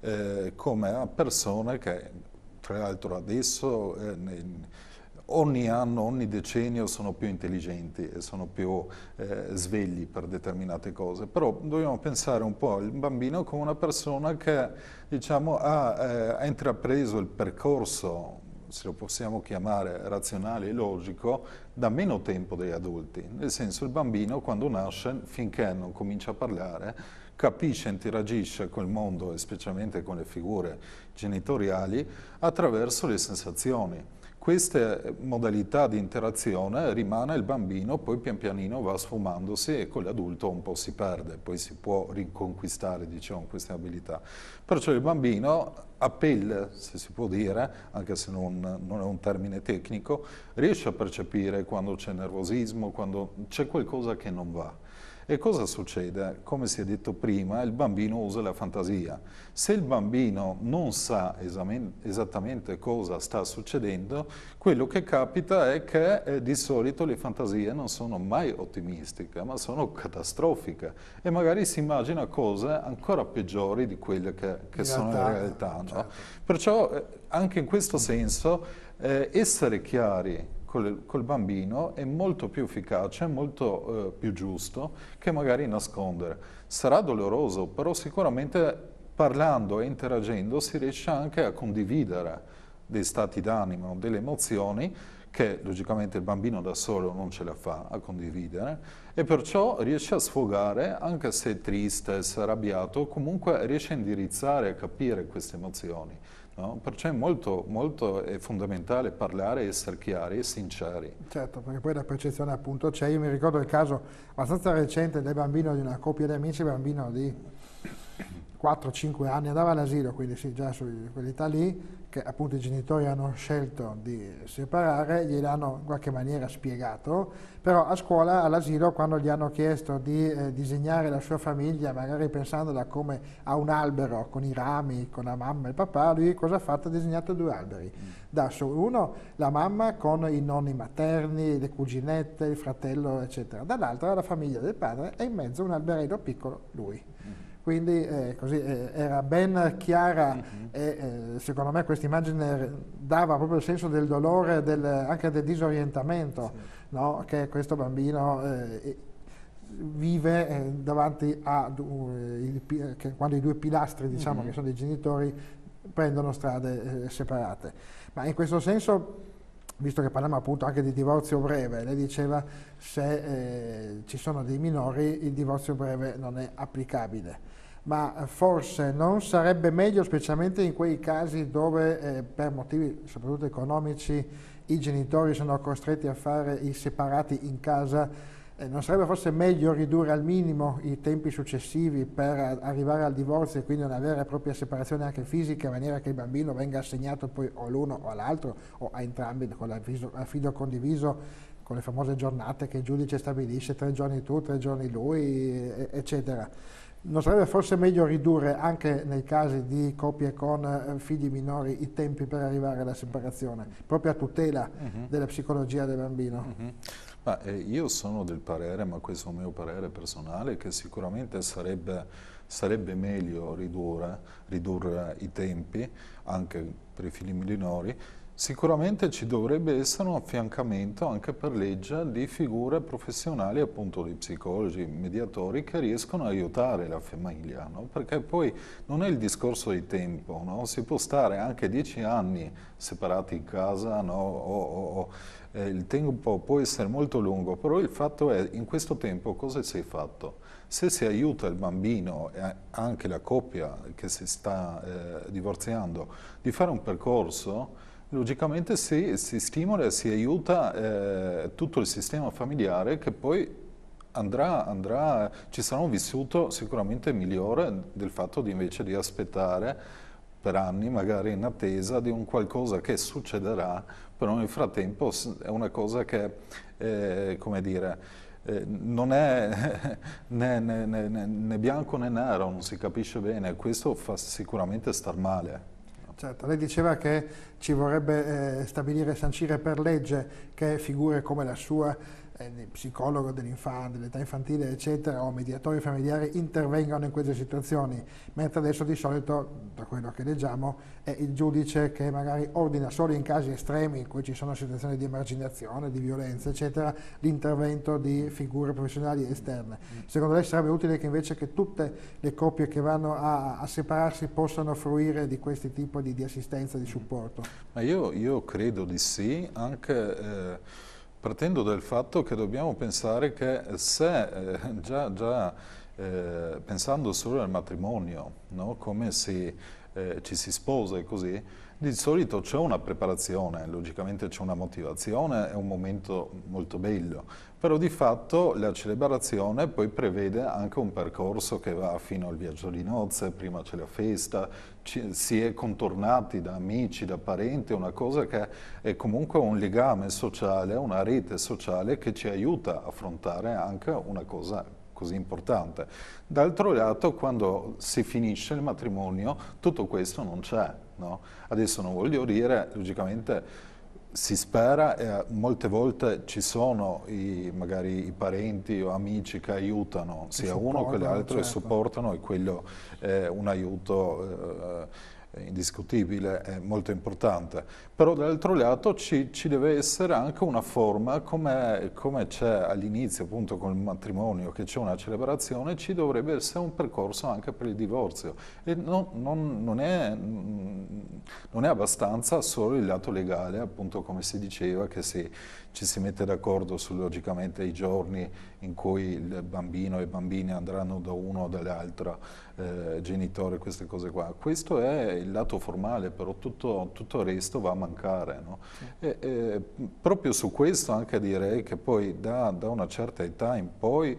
eh, come a persone che, tra l'altro adesso... Eh, nei, ogni anno, ogni decennio sono più intelligenti e sono più eh, svegli per determinate cose, però dobbiamo pensare un po' al bambino come una persona che diciamo, ha, eh, ha intrapreso il percorso se lo possiamo chiamare razionale e logico, da meno tempo degli adulti. Nel senso il bambino quando nasce, finché non comincia a parlare, capisce, interagisce col mondo e specialmente con le figure genitoriali attraverso le sensazioni queste modalità di interazione rimane il bambino, poi pian pianino va sfumandosi e con l'adulto un po' si perde, poi si può riconquistare diciamo, queste abilità. Perciò il bambino a pelle, se si può dire, anche se non, non è un termine tecnico, riesce a percepire quando c'è nervosismo, quando c'è qualcosa che non va. E cosa succede? Come si è detto prima, il bambino usa la fantasia. Se il bambino non sa esattamente cosa sta succedendo, quello che capita è che eh, di solito le fantasie non sono mai ottimistiche, ma sono catastrofiche e magari si immagina cose ancora peggiori di quelle che, che in sono realtà, in realtà. No? Certo. Perciò eh, anche in questo senso eh, essere chiari col, col bambino è molto più efficace, molto eh, più giusto che magari nascondere. Sarà doloroso, però sicuramente parlando e interagendo si riesce anche a condividere dei stati d'animo, delle emozioni che logicamente il bambino da solo non ce la fa a condividere e perciò riesce a sfogare anche se è triste, se è arrabbiato, comunque riesce a indirizzare e a capire queste emozioni. No? Perciò è molto, molto è fondamentale parlare, essere chiari e sinceri. Certo, perché poi la percezione appunto c'è. Io mi ricordo il caso abbastanza recente del bambino di una coppia di amici, bambino di 4-5 anni, andava all'asilo, quindi sì, già su quell'età lì, che appunto i genitori hanno scelto di separare, gliel'hanno in qualche maniera spiegato, però a scuola, all'asilo, quando gli hanno chiesto di eh, disegnare la sua famiglia, magari pensandola come a un albero, con i rami, con la mamma e il papà, lui cosa ha fatto? Ha disegnato due alberi. Mm. Da solo uno, la mamma con i nonni materni, le cuginette, il fratello, eccetera. Dall'altra la famiglia del padre e in mezzo un alberello piccolo, lui. Mm. Quindi eh, così, eh, era ben chiara mm -hmm. e eh, secondo me questa immagine dava proprio il senso del dolore, del, anche del disorientamento sì. no? che questo bambino eh, vive eh, davanti a uh, il, che, quando i due pilastri diciamo, mm -hmm. che mm-hmm. sono dei genitori prendono strade eh, separate. Ma in questo senso, visto che parliamo appunto anche di divorzio breve, lei diceva se eh, ci sono dei minori il divorzio breve non è applicabile ma eh, forse non sarebbe meglio, specialmente in quei casi dove eh, per motivi soprattutto economici i genitori sono costretti a fare i separati in casa, eh, non sarebbe forse meglio ridurre al minimo i tempi successivi per arrivare al divorzio e quindi una vera e propria separazione anche fisica in maniera che il bambino venga assegnato poi o l'uno o all'altro o a entrambi con l'affido condiviso con le famose giornate che il giudice stabilisce, tre giorni tu, tre giorni lui, eccetera. Non sarebbe forse meglio ridurre anche nei casi di coppie con eh, figli minori i tempi per arrivare alla separazione, proprio a tutela uh mhm. -huh. della psicologia del bambino? Uh mhm. -huh. ma, eh, io sono del parere, ma questo è un mio parere personale, che sicuramente sarebbe, sarebbe meglio ridurre, ridurre i tempi anche per i figli minori, Sicuramente ci dovrebbe essere un affiancamento anche per legge di figure professionali, appunto di psicologi, mediatori che riescono a aiutare la famiglia, no? perché poi non è il discorso di tempo, no? si può stare anche dieci anni separati in casa no? o, o, o eh, il tempo può essere molto lungo, però il fatto è in questo tempo cosa si è fatto? Se si aiuta il bambino e anche la coppia che si sta eh, divorziando di fare un percorso, Logicamente sì, si stimola e si aiuta eh, tutto il sistema familiare che poi andrà, andrà, ci sarà un vissuto sicuramente migliore del fatto di invece di aspettare per anni magari in attesa di un qualcosa che succederà, però nel frattempo è una cosa che, eh, come dire, eh, non è né, né, né, né, bianco né nero, non si capisce bene, questo fa sicuramente star male. Certo, lei diceva che ci vorrebbe eh, stabilire, sancire per legge che figure come la sua eh, psicologo dell'infanzia, dell'età infantile, eccetera, o mediatori familiari intervengano in queste situazioni, mentre adesso di solito, da quello che leggiamo, è il giudice che magari ordina solo in casi estremi in cui ci sono situazioni di emarginazione, di violenza, eccetera, l'intervento di figure professionali esterne. Secondo lei sarebbe utile che invece che tutte le coppie che vanno a, a separarsi possano fruire di questi tipi di, di, assistenza, di supporto? Ma io, io credo di sì, anche... Eh, Partendo dal fatto che dobbiamo pensare che se eh, già, già eh, pensando solo al matrimonio, no? come si, eh, ci si sposa e così, di solito c'è una preparazione, logicamente c'è una motivazione, è un momento molto bello, però di fatto la celebrazione poi prevede anche un percorso che va fino al viaggio di nozze, prima c'è la festa, si è contornati da amici, da parenti, una cosa che è comunque un legame sociale, una rete sociale che ci aiuta a affrontare anche una cosa così importante. D'altro lato, quando si finisce il matrimonio, tutto questo non c'è. No? Adesso non voglio dire, logicamente, si spera, e eh, molte volte ci sono i, magari i parenti o amici che aiutano sia uno che l'altro certo. e supportano e quello è un aiuto eh, eh, indiscutibile, è molto importante. Però dall'altro lato ci, ci, deve essere anche una forma, come, c'è all'inizio appunto con il matrimonio, che c'è una celebrazione, ci dovrebbe essere un percorso anche per il divorzio. E non, non, non è non è abbastanza solo il lato legale, appunto come si diceva, che se ci si mette d'accordo su logicamente i giorni in cui il bambino e i bambini andranno da uno o dall'altro eh, genitore, queste cose qua. Questo è il lato formale, però tutto, tutto il resto va a mancare. No? E, e, proprio su questo anche direi che poi da, da una certa età in poi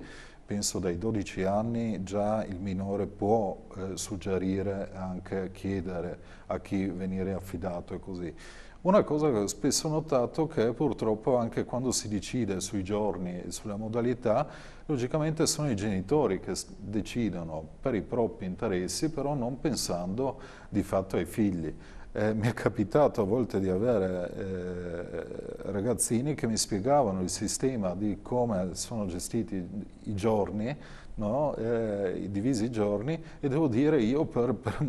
penso dai 12 anni già il minore può eh, suggerire anche chiedere a chi venire affidato e così. Una cosa che ho spesso notato è che purtroppo anche quando si decide sui giorni e sulla modalità, logicamente sono i genitori che decidono per i propri interessi, però non pensando di fatto ai figli. Eh, mi è capitato a volte di avere eh, ragazzini che mi spiegavano il sistema di come sono gestiti i giorni no? eh, divisi i giorni e devo dire io per, per,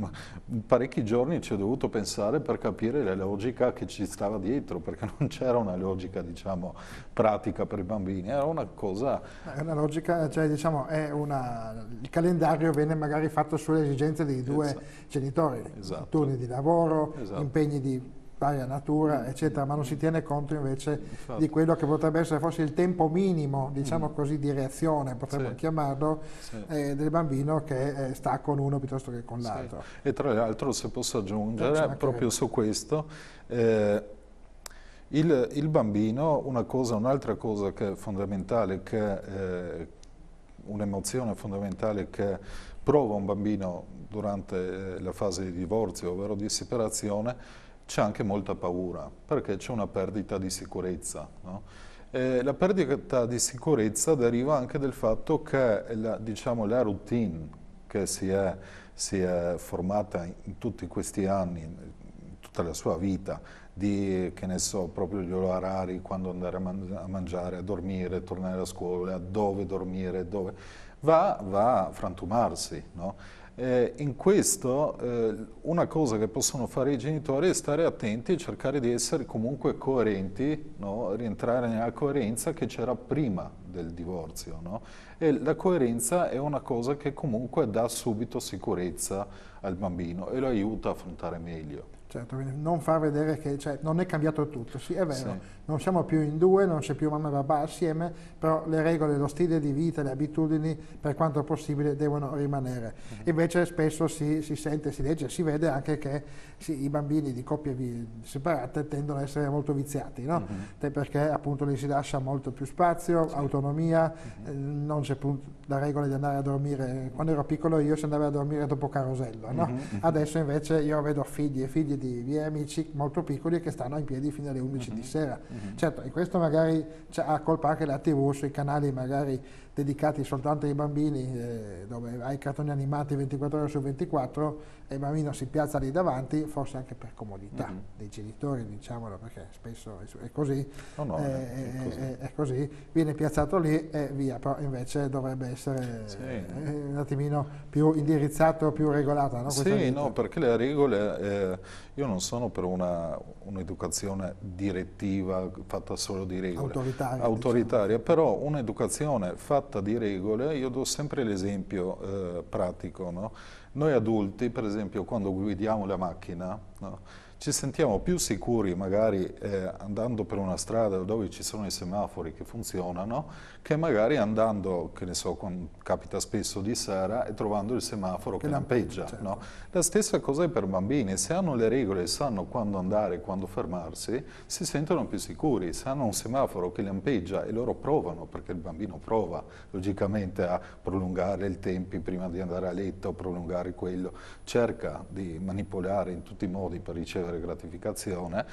parecchi giorni ci ho dovuto pensare per capire la logica che ci stava dietro, perché non c'era una logica diciamo, pratica per i bambini, era una cosa... una eh, logica, cioè diciamo, una... il calendario viene magari fatto sulle esigenze dei due esatto. genitori, esatto. turni di lavoro, esatto. impegni di pari natura, eccetera, ma non si tiene conto invece Infatti. di quello che potrebbe essere forse il tempo minimo, diciamo mm. così, di reazione, potremmo sì. chiamarlo, sì. Eh, del bambino che eh, sta con uno piuttosto che con l'altro. E tra l'altro, se posso aggiungere, proprio su questo, eh, il, il, bambino, una cosa, un'altra cosa che è fondamentale, che, eh, un'emozione fondamentale che prova un bambino durante eh, la fase di divorzio, ovvero di separazione, c'è anche molta paura, perché c'è una perdita di sicurezza. No? la perdita di sicurezza deriva anche dal fatto che la, diciamo, la routine che si è, si è formata in tutti questi anni, in tutta la sua vita, di, che ne so, proprio gli orari, quando andare a, man a mangiare, a dormire, tornare a scuola, dove dormire, dove va, va a frantumarsi. No? Eh, in questo eh, una cosa che possono fare i genitori è stare attenti e cercare di essere comunque coerenti, no? rientrare nella coerenza che c'era prima del divorzio. No? E la coerenza è una cosa che comunque dà subito sicurezza al bambino e lo aiuta a affrontare meglio. Certo, quindi non far vedere che cioè, non è cambiato tutto, sì è vero, sì. non siamo più in due, non c'è più mamma e papà assieme, però le regole, lo stile di vita, le abitudini per quanto possibile devono rimanere. Uh mhm. -huh. Invece spesso si, si, sente, si legge, si vede anche che sì, i bambini di coppie separate tendono ad essere molto viziati, no? uh mhm. -huh. perché appunto gli si lascia molto più spazio, sì. autonomia, uh mhm. -huh. eh, non c'è la regola di andare a dormire, quando ero piccolo io si andava a dormire dopo carosello, no? adesso invece io vedo figli e figli piedi, miei amici molto piccoli che stanno in piedi fino alle 11 uh -huh. di mhm. sera. Uh mhm. -huh. Certo, e questo magari ha colpa anche la TV sui canali magari dedicati soltanto ai bambini, eh, dove hai cartoni animati 24 ore su 24 e il bambino si piazza lì davanti, forse anche per comodità uh mhm. -huh. dei genitori, diciamolo, perché spesso è così, oh no, eh, eh, eh è, così. È, eh, è, così. viene piazzato lì e via, però invece dovrebbe essere sì. un attimino più indirizzato, più regolato. No? Sì, no, perché le regole... Eh, io non sono per un'educazione direttiva fatta solo di regole. Autoritaria. autoritaria diciamo. Però un'educazione fatta di regole, io do sempre l'esempio eh, pratico. No? Noi adulti, per esempio, quando guidiamo la macchina, no? ci sentiamo più sicuri magari eh, andando per una strada dove ci sono i semafori che funzionano che magari andando, che ne so, con, capita spesso di sera e trovando il semaforo che, lampeggia. Certo. No? La stessa cosa è per bambini, se hanno le regole e sanno quando andare e quando fermarsi, si sentono più sicuri, se hanno un semaforo che lampeggia e loro provano, perché il bambino prova logicamente a prolungare il tempo prima di andare a letto, prolungare quello, cerca di manipolare in tutti i modi per ricevere gratificazione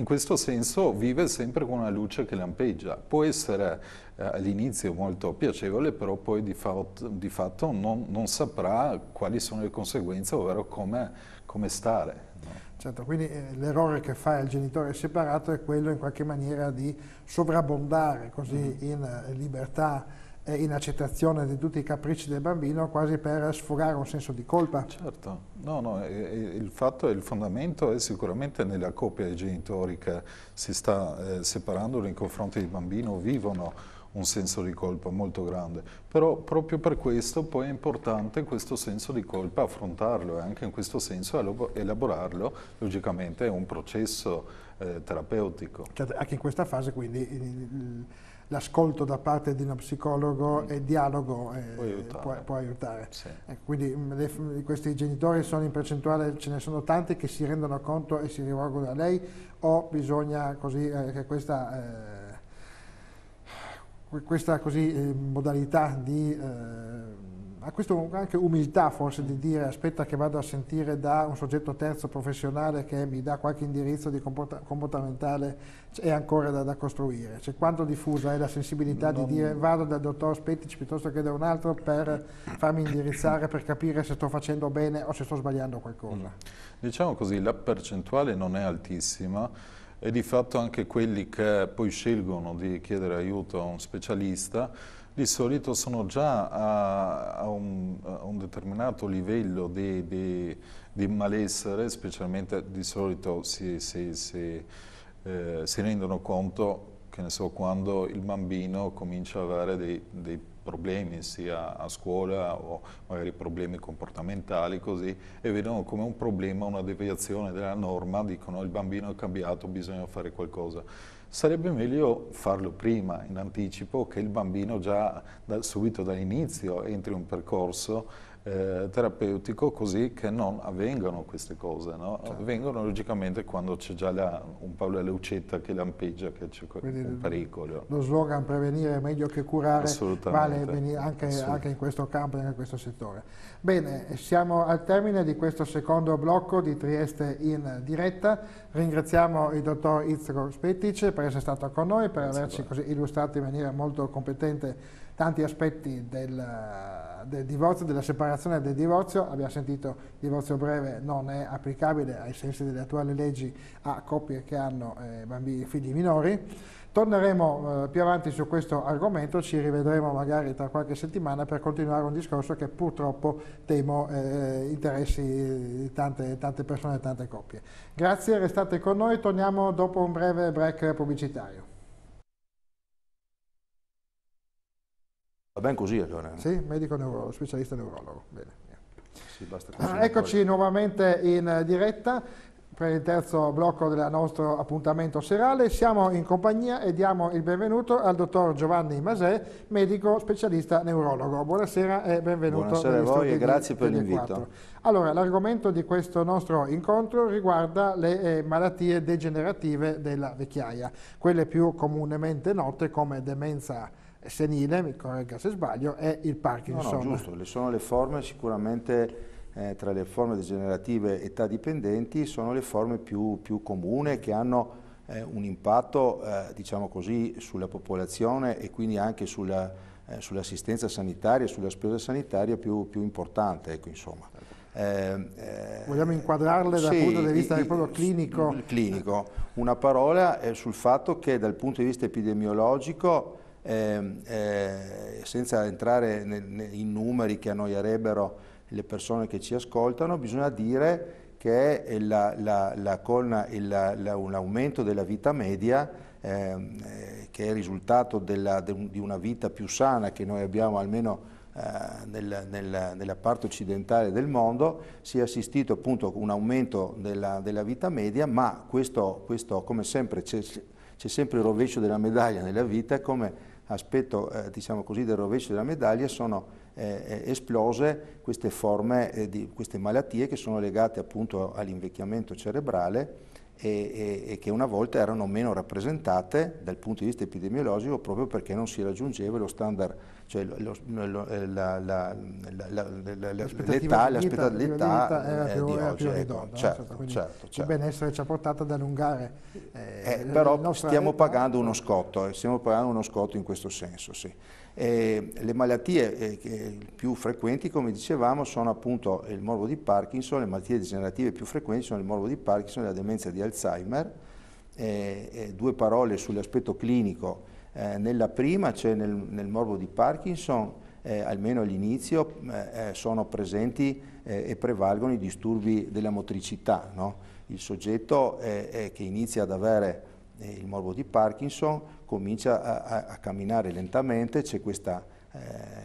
in questo senso vive sempre con una luce che lampeggia. Può essere eh, all'inizio molto piacevole, però poi di, fa di fatto non, non, saprà quali sono le conseguenze, ovvero come, come stare. No? Certo, quindi eh, l'errore che fa il genitore separato è quello in qualche maniera di sovrabbondare così mm in eh, libertà eh, in accettazione di tutti i capricci del bambino quasi per sfogare un senso di colpa. Certo, no, no, il fatto è il fondamento è sicuramente nella coppia dei genitori che si sta eh, separando nei confronti del bambino, vivono un senso di colpa molto grande, però proprio per questo poi è importante questo senso di colpa affrontarlo e anche in questo senso elaborarlo, logicamente è un processo eh, terapeutico. Cioè, anche in questa fase quindi l'ascolto da parte di uno psicologo mm. e dialogo eh, può aiutare. Può, può aiutare. Sì. Ecco, quindi mm, le, questi genitori sono in percentuale, ce ne sono tanti che si rendono conto e si rivolgono a lei o bisogna così eh, che questa, eh, questa così, eh, modalità di eh, a questo anche umiltà forse di dire aspetta che vado a sentire da un soggetto terzo professionale che mi dà qualche indirizzo di comportamentale è ancora da, da costruire. Cioè, quanto diffusa è la sensibilità non... di dire vado dal dottor Spettici piuttosto che da un altro per farmi indirizzare, per capire se sto facendo bene o se sto sbagliando qualcosa? Mm. Diciamo così, la percentuale non è altissima e di fatto anche quelli che poi scelgono di chiedere aiuto a un specialista di solito sono già a, a, un, a un, determinato livello di, di, di, malessere, specialmente di solito si, si, si, eh, si rendono conto, so, quando il bambino comincia ad avere dei, dei problemi sia a scuola o magari problemi comportamentali così e vedono come un problema una deviazione della norma, dicono il bambino è cambiato, bisogna fare qualcosa sarebbe meglio farlo prima, in anticipo, che il bambino già da, subito dall'inizio entri in un percorso eh, terapeutico così che non avvengano queste cose, no? certo. avvengono logicamente quando c'è già la, un Paolo e Lucetta che lampeggia, che c'è Quindi un pericolo. Lo slogan prevenire è meglio che curare vale anche, anche, in questo campo e in questo settore. Bene, siamo al termine di questo secondo blocco di Trieste in diretta, ringraziamo il dottor Izzo Spettice per essere stato con noi, per Grazie averci così illustrato in maniera molto competente tanti aspetti del, del, divorzio, della separazione del divorzio, abbiamo sentito il divorzio breve non è applicabile ai sensi delle attuali leggi a coppie che hanno eh, bambini, figli minori. Torneremo eh, più avanti su questo argomento, ci rivedremo magari tra qualche settimana per continuare un discorso che purtroppo temo eh, interessi di tante, tante persone e tante coppie. Grazie, restate con noi, torniamo dopo un breve break pubblicitario. Va bene così, allora. Sì, medico neurologo, specialista neurologo. Bene. Sì, ah, eccoci poi. nuovamente in diretta per il terzo blocco del nostro appuntamento serale. Siamo in compagnia e diamo il benvenuto al dottor Giovanni Masè, medico specialista neurologo. Buonasera e benvenuto. Buonasera a voi e grazie per l'invito. Allora, l'argomento di questo nostro incontro riguarda le eh, malattie degenerative della vecchiaia, quelle più comunemente note come demenza senile, mi corregga se sbaglio, è il Parkinson. No, no, giusto, le sono le forme sicuramente eh, tra le forme degenerative età dipendenti sono le forme più, più comune che hanno eh, un impatto eh, diciamo così, sulla popolazione e quindi anche eh, sull'assistenza sull sanitaria, sulla spesa sanitaria più, più importante. Ecco, ehm, eh, Vogliamo inquadrarle dal sì, punto di vista i, proprio clinico? clinico. Una parola eh, sul fatto che dal punto di vista epidemiologico eh, eh, senza entrare ne, ne, in numeri che annoierebbero le persone che ci ascoltano, bisogna dire che la, la, la, con l'aumento della vita media, ehm, eh, che è il risultato della, de, di una vita più sana che noi abbiamo almeno eh, nel, nel, nella parte occidentale del mondo, si è assistito appunto a un aumento della, della vita media, ma questo, questo come sempre c'è sempre il rovescio della medaglia nella vita, come aspetto eh, diciamo così, del rovescio della medaglia sono eh, eh, esplose queste forme, eh, di, queste malattie che sono legate appunto all'invecchiamento cerebrale e, e, e, che una volta erano meno rappresentate dal punto di vista epidemiologico proprio perché non si raggiungeva lo standard cioè l'età, eh, l'aspettativa di vita, di vita era eh, più, di oggi, era più ridonda, ecco, certo, certo, certo, il certo. benessere ci ha portato ad allungare eh, eh, però stiamo realtà. pagando uno scotto, eh, stiamo pagando uno scotto in questo senso, sì. Eh, le malattie più frequenti, come dicevamo, sono appunto il morbo di Parkinson, le malattie degenerative più frequenti sono il morbo di Parkinson e la demenza di Alzheimer. due parole sull'aspetto clinico eh, nella prima, cioè nel, nel morbo di Parkinson, eh, almeno all'inizio, eh, eh sono presenti eh, e prevalgono i disturbi della motricità. No? Il soggetto che inizia ad avere il morbo di Parkinson comincia a, a, a camminare lentamente, c'è questa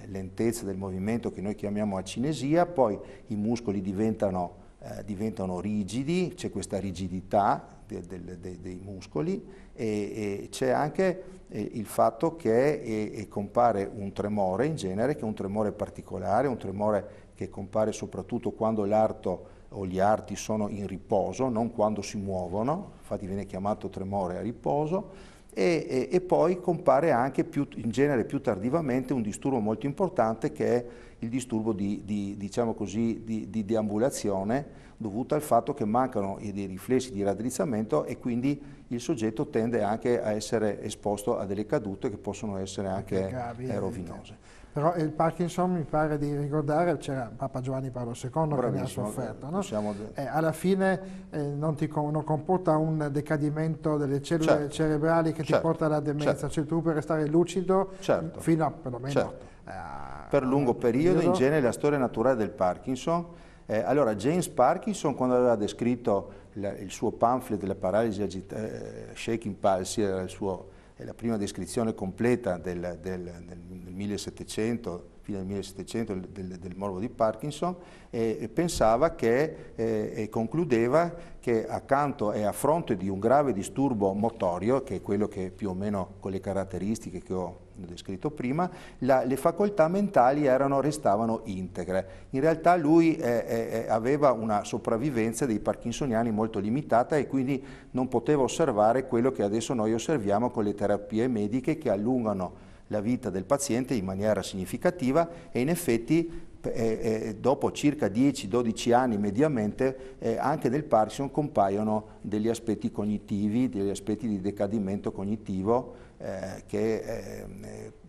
lentezza del movimento che noi chiamiamo acinesia, poi i muscoli diventano diventano rigidi, c'è questa rigidità de, de, de, dei muscoli e, e c'è anche eh, il fatto che eh, compare un tremore in genere, che è un tremore particolare, un tremore che compare soprattutto quando l'arto o gli arti sono in riposo, non quando si muovono, infatti viene chiamato tremore a riposo, e, e, e poi compare anche più, in genere più tardivamente un disturbo molto importante che è il disturbo di, di, diciamo così, di, di deambulazione, dovuta al fatto che mancano i riflessi di raddrizzamento e quindi il soggetto tende anche a essere esposto a delle cadute che possono essere anche gravi, eh, eh, rovinose. Però il Parkinson mi pare di ricordare, c'era Papa Giovanni Paolo II Bravissimo, che ne ha sofferto, no? eh, alla fine eh, non, ti, non, comporta un decadimento delle cellule certo. cerebrali che certo. ti porta alla demenza, certo. cioè tu per restare lucido certo. fino a perlomeno... Certo. Eh, per lungo periodo, periodo, in genere la storia naturale del Parkinson eh, allora, James Parkinson, quando aveva descritto la, il suo pamphlet della paralisi agitata, eh, shaking palsy, era suo, la prima descrizione completa del, del, del 1700, fino al 1700 del, del morbo di Parkinson, eh, pensava che, eh, e concludeva che accanto e a fronte di un grave disturbo motorio, che è quello che più o meno con le caratteristiche che ho descritto prima, la, le facoltà mentali erano, restavano integre. In realtà lui eh, eh, eh aveva una sopravvivenza dei parkinsoniani molto limitata e quindi non poteva osservare quello che adesso noi osserviamo con le terapie mediche che allungano la vita del paziente in maniera significativa e in effetti eh, eh dopo circa 10-12 anni mediamente eh, anche nel Parkinson compaiono degli aspetti cognitivi, degli aspetti di decadimento cognitivo eh, che ehm,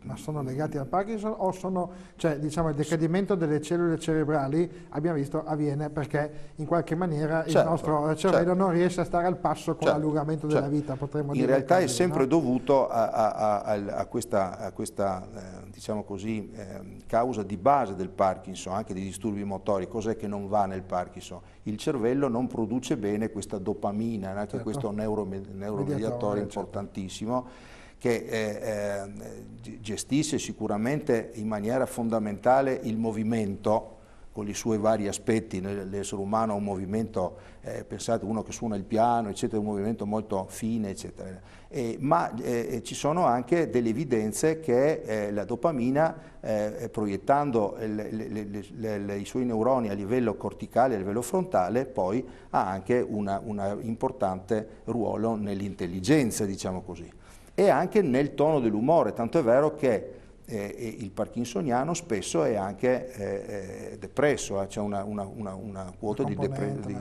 ma sono legati al Parkinson o sono, cioè diciamo il decadimento delle cellule cerebrali, abbiamo visto, avviene perché in qualche maniera certo, il nostro cervello certo. non riesce a stare al passo con certo, l'allungamento della certo. vita, potremmo in dire. In realtà casi, è sempre no? dovuto a, a, a, a questa, questa eh, diciamo così, eh, causa di base del Parkinson, anche dei disturbi motori, cos'è che non va nel Parkinson? Il cervello non produce bene questa dopamina, anche certo. questo neuromediatore, neuromediatore importantissimo che eh, eh gestisce sicuramente in maniera fondamentale il movimento con i suoi vari aspetti, l'essere umano ha un movimento, eh, pensate uno che suona il piano, eccetera, un movimento molto fine, eccetera. Eh, ma eh, ci sono anche delle evidenze che eh, la dopamina, eh, proiettando le, le, le, i suoi neuroni a livello corticale, a livello frontale, poi ha anche un importante ruolo nell'intelligenza, diciamo così e anche nel tono dell'umore, tanto è vero che eh, eh il parkinsoniano spesso è anche eh, eh, depresso, eh, c'è una, una, una, una, quota di, di,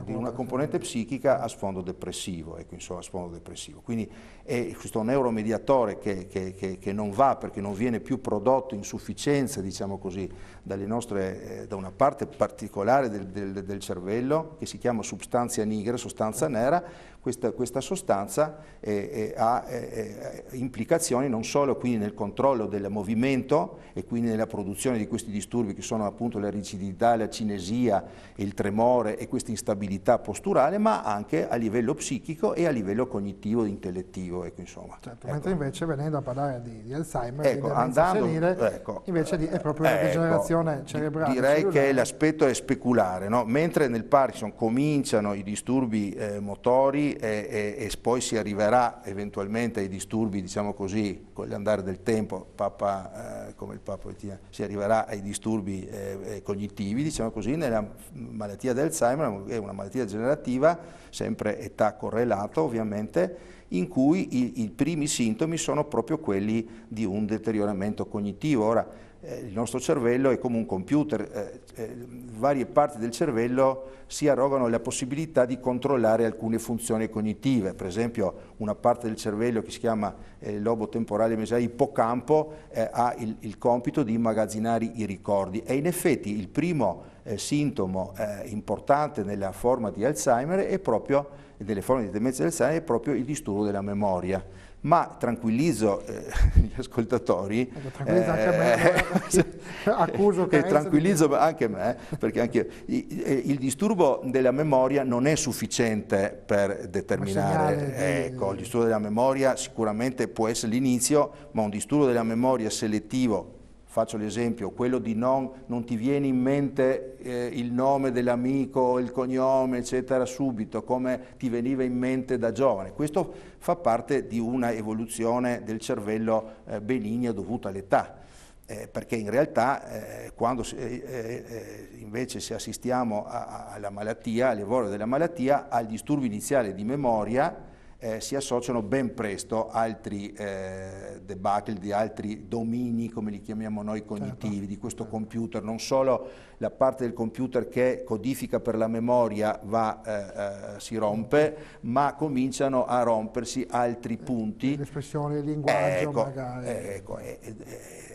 di, una componente psichica a sfondo depressivo, ecco, insomma, a sfondo depressivo. quindi è questo neuromediatore che, che, che, che, non va perché non viene più prodotto in sufficienza, diciamo così, nostre, eh, da una parte particolare del, del, del cervello che si chiama substanza nigra, sostanza nera, questa, questa sostanza eh, eh, ha eh, eh, implicazioni non solo quindi nel controllo del movimento e quindi nella produzione di questi disturbi che sono appunto la rigidità, la cinesia, il tremore e questa instabilità posturale, ma anche a livello psichico e a livello cognitivo e intellettivo. Ecco, certo, ecco. Mentre invece venendo a parlare di, di Alzheimer, ecco, di andando, senile, ecco, invece di, è proprio la ecco, degenerazione cerebrale. Direi cellulare. che l'aspetto è speculare, no? mentre nel Parkinson cominciano i disturbi eh, motori, e, e, poi si arriverà eventualmente ai disturbi, diciamo così, con l'andare del tempo, Papa, eh, come il Papa Etia, si arriverà ai disturbi eh, eh, cognitivi, diciamo così, nella malattia di Alzheimer, è una malattia degenerativa, sempre età correlata ovviamente, in cui i, i primi sintomi sono proprio quelli di un deterioramento cognitivo. Ora, eh, il nostro cervello è come un computer, eh, eh, varie parti del cervello si arrogano la possibilità di controllare alcune funzioni cognitive, per esempio una parte del cervello che si chiama eh, lobo temporale mesale ippocampo ha il, il, compito di immagazzinare i ricordi e in effetti il primo sintomo importante nella forma di Alzheimer è proprio, delle forme di demenza di Alzheimer è proprio il disturbo della memoria ma tranquillizzo eh, gli ascoltatori ecco, tranquillizzo eh, anche me, eh, eh tranquillizzo di... anche me perché anche il, eh, il disturbo della memoria non è sufficiente per determinare ecco, il disturbo della memoria sicuramente può essere l'inizio ma un disturbo della memoria selettivo faccio l'esempio, quello di non, non, ti viene in mente eh, il nome dell'amico, il cognome, eccetera, subito, come ti veniva in mente da giovane. Questo fa parte di una evoluzione del cervello eh, benigna dovuta all'età. Eh, perché in realtà eh, quando eh, eh, invece se assistiamo a, a, alla malattia, all'evoluzione della malattia, al disturbo iniziale di memoria, eh, si associano ben presto altri eh, debacle di altri domini, come li chiamiamo noi, certo. cognitivi, certo. di questo computer. Non solo la parte del computer che codifica per la memoria va, eh, eh si rompe, ma cominciano a rompersi altri eh, punti. L'espressione, il linguaggio ecco, magari. Eh, ecco,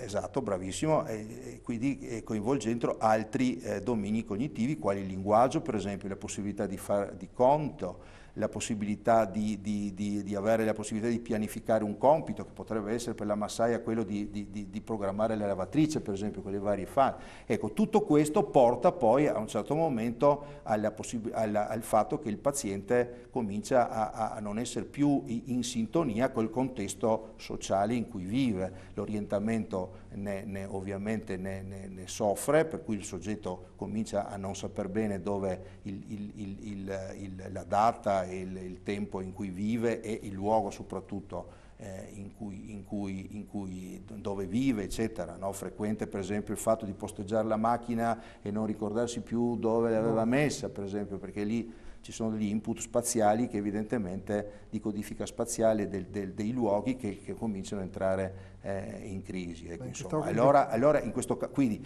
esatto, bravissimo. E, quindi coinvolgendo altri domini cognitivi, quali il linguaggio, per esempio, la possibilità di, fare di conto, la possibilità di, di, di, di, avere la possibilità di pianificare un compito che potrebbe essere per la massaia quello di, programmare la lavatrice per esempio con le varie fan. Ecco, tutto questo porta poi a un certo momento alla alla, al fatto che il paziente comincia a, a non essere più in, in sintonia col contesto sociale in cui vive, l'orientamento ne, ne, ovviamente ne, ne, soffre, per cui il soggetto comincia a non saper bene dove il, il, il, la data e il, tempo in cui vive e il luogo soprattutto eh, in cui, in cui, in cui, dove vive, eccetera. No? Frequente per esempio il fatto di posteggiare la macchina e non ricordarsi più dove l'aveva messa, per esempio, perché lì ci sono degli input spaziali che evidentemente di codifica spaziale del, del, dei luoghi che, che, cominciano a entrare eh, in crisi. Ecco, Beh, allora, allora, in questo, quindi,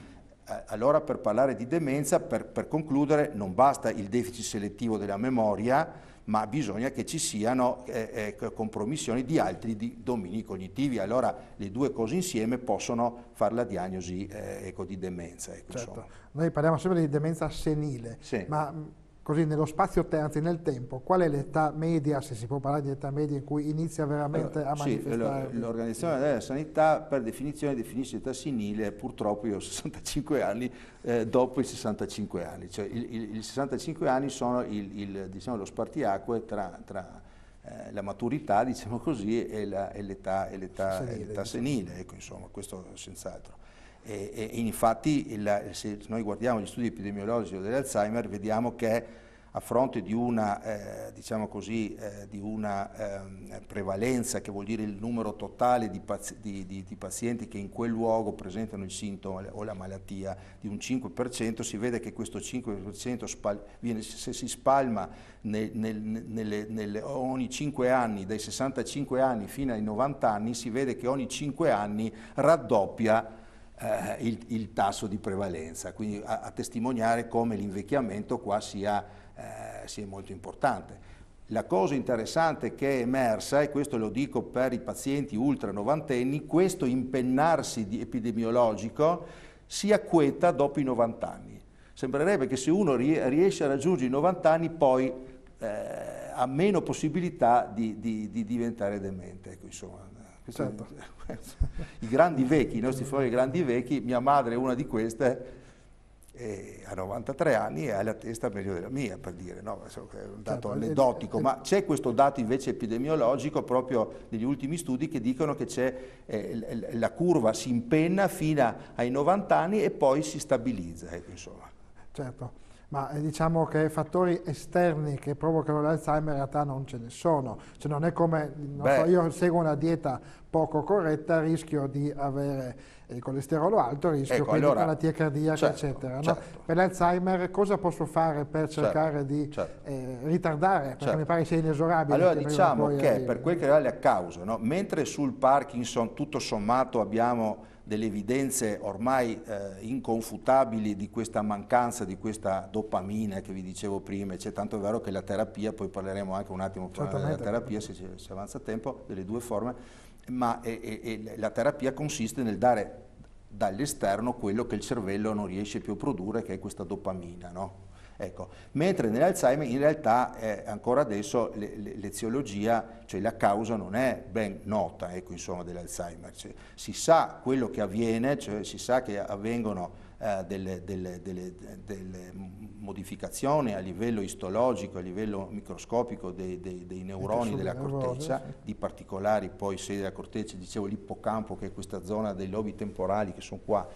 eh, allora per parlare di demenza, per, per concludere, non basta il deficit selettivo della memoria, ma bisogna che ci siano eh, eh, compromissioni di altri di domini cognitivi. Allora le due cose insieme possono fare la diagnosi eh, ecco, di demenza. Ecco, certo. Noi parliamo sempre di demenza senile, sì. ma così nello spazio terzi, nel tempo, qual è l'età media, se si può parlare di età media in cui inizia veramente allora, a manifestare? Sì, l'Organizzazione della Sanità per definizione definisce età senile purtroppo io ho 65 anni eh, dopo i 65 anni, cioè i 65 anni sono il, il, diciamo, lo spartiacque tra, tra eh, la maturità diciamo così, e, l'età, senile, diciamo. senile ecco, insomma, questo senz'altro. E, e infatti il, se noi guardiamo gli studi epidemiologici dell'Alzheimer vediamo che a fronte di una, eh, diciamo così, eh, di una eh, prevalenza, che vuol dire il numero totale di, pazi di, di, pazienti che in quel luogo presentano il sintomo o la malattia, di un 5%, si vede che questo 5% viene, se si spalma nel, nel, nelle, nelle, ogni 5 anni, dai 65 anni fino ai 90 anni, si vede che ogni 5 anni raddoppia eh, il, il, tasso di prevalenza, quindi a, a testimoniare come l'invecchiamento qua sia, eh, sia molto importante. La cosa interessante che è emersa, e questo lo dico per i pazienti ultra novantenni, questo impennarsi epidemiologico si acqueta dopo i 90 anni. Sembrerebbe che se uno riesce a raggiungere i 90 anni poi eh, ha meno possibilità di, di, di diventare demente. Ecco, insomma, certo. è... I grandi vecchi, i nostri fuori grandi vecchi, mia madre è una di queste, ha 93 anni e ha la testa meglio della mia, per dire, no? è un dato certo, eh, aneddotico, è, eh, è, ma c'è questo dato invece epidemiologico proprio negli ultimi studi che dicono che eh, la curva si impenna fino ai 90 anni e poi si stabilizza. Ecco, insomma. Certo ma eh, diciamo che fattori esterni che provocano l'Alzheimer in realtà non ce ne sono, cioè non è come, non so, io seguo una dieta poco corretta, rischio di avere il colesterolo alto, rischio ecco, allora, di malattie cardiache, certo, eccetera. No? Certo. Per l'Alzheimer cosa posso fare per certo, cercare certo, di eh, ritardare? Perché certo. mi pare sia inesorabile. Allora diciamo che arrivi. per quel che riguarda le cause, no? mentre sul Parkinson tutto sommato abbiamo delle evidenze ormai eh, inconfutabili di questa mancanza di questa dopamina che vi dicevo prima, c'è tanto vero che la terapia, poi parleremo anche un attimo eh, della terapia se, se avanza tempo, delle due forme, ma e, e, la terapia consiste nel dare dall'esterno quello che il cervello non riesce più a produrre, che è questa dopamina. No? Ecco. Mentre nell'Alzheimer in realtà eh, ancora adesso l'eziologia, cioè la causa non è ben nota ecco, dell'Alzheimer, cioè, si sa quello che avviene, cioè, si sa che avvengono eh, delle, delle, delle, delle modificazione a livello istologico, a livello microscopico dei, dei, dei neuroni della corteccia, neurone, sì. di particolari poi sede della corteccia, dicevo l'ippocampo che è questa zona dei lobi temporali che sono qua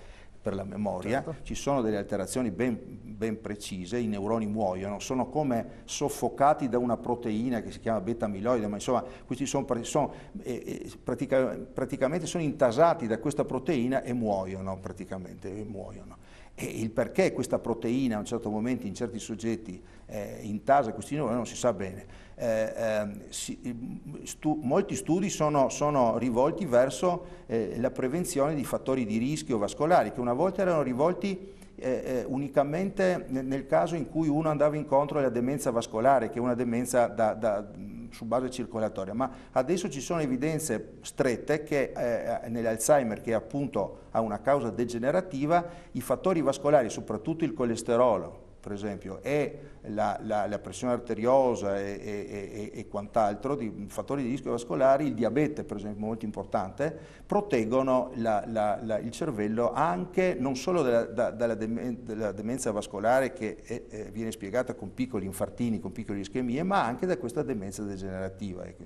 per la memoria, certo. ci sono delle alterazioni ben, ben, precise, i neuroni muoiono, sono come soffocati da una proteina che si chiama beta amiloide, ma insomma questi sono, sono eh, eh, pratica, praticamente sono intasati da questa proteina e muoiono praticamente, e muoiono. E il perché questa proteina a un certo momento in certi soggetti eh, intasa questi neuroni non si sa bene. Eh, eh, si, mm, stu, molti studi sono, sono rivolti verso eh, la prevenzione di fattori di rischio vascolari, che una volta erano rivolti eh, eh, unicamente nel, nel, caso in cui uno andava incontro alla demenza vascolare, che è una demenza da, da su base circolatoria, ma adesso ci sono evidenze strette che eh, eh, nell'Alzheimer, che appunto ha una causa degenerativa, i fattori vascolari, soprattutto il colesterolo, per esempio, e la, la, la pressione arteriosa e, e, e, e quant'altro, di fattori di rischio vascolari, il diabete per esempio molto importante, proteggono la, il cervello anche non solo dalla, da, dalla demen della demenza vascolare che è, eh, viene spiegata con piccoli infartini, con piccole ischemie, ma anche da questa demenza degenerativa. Ecco,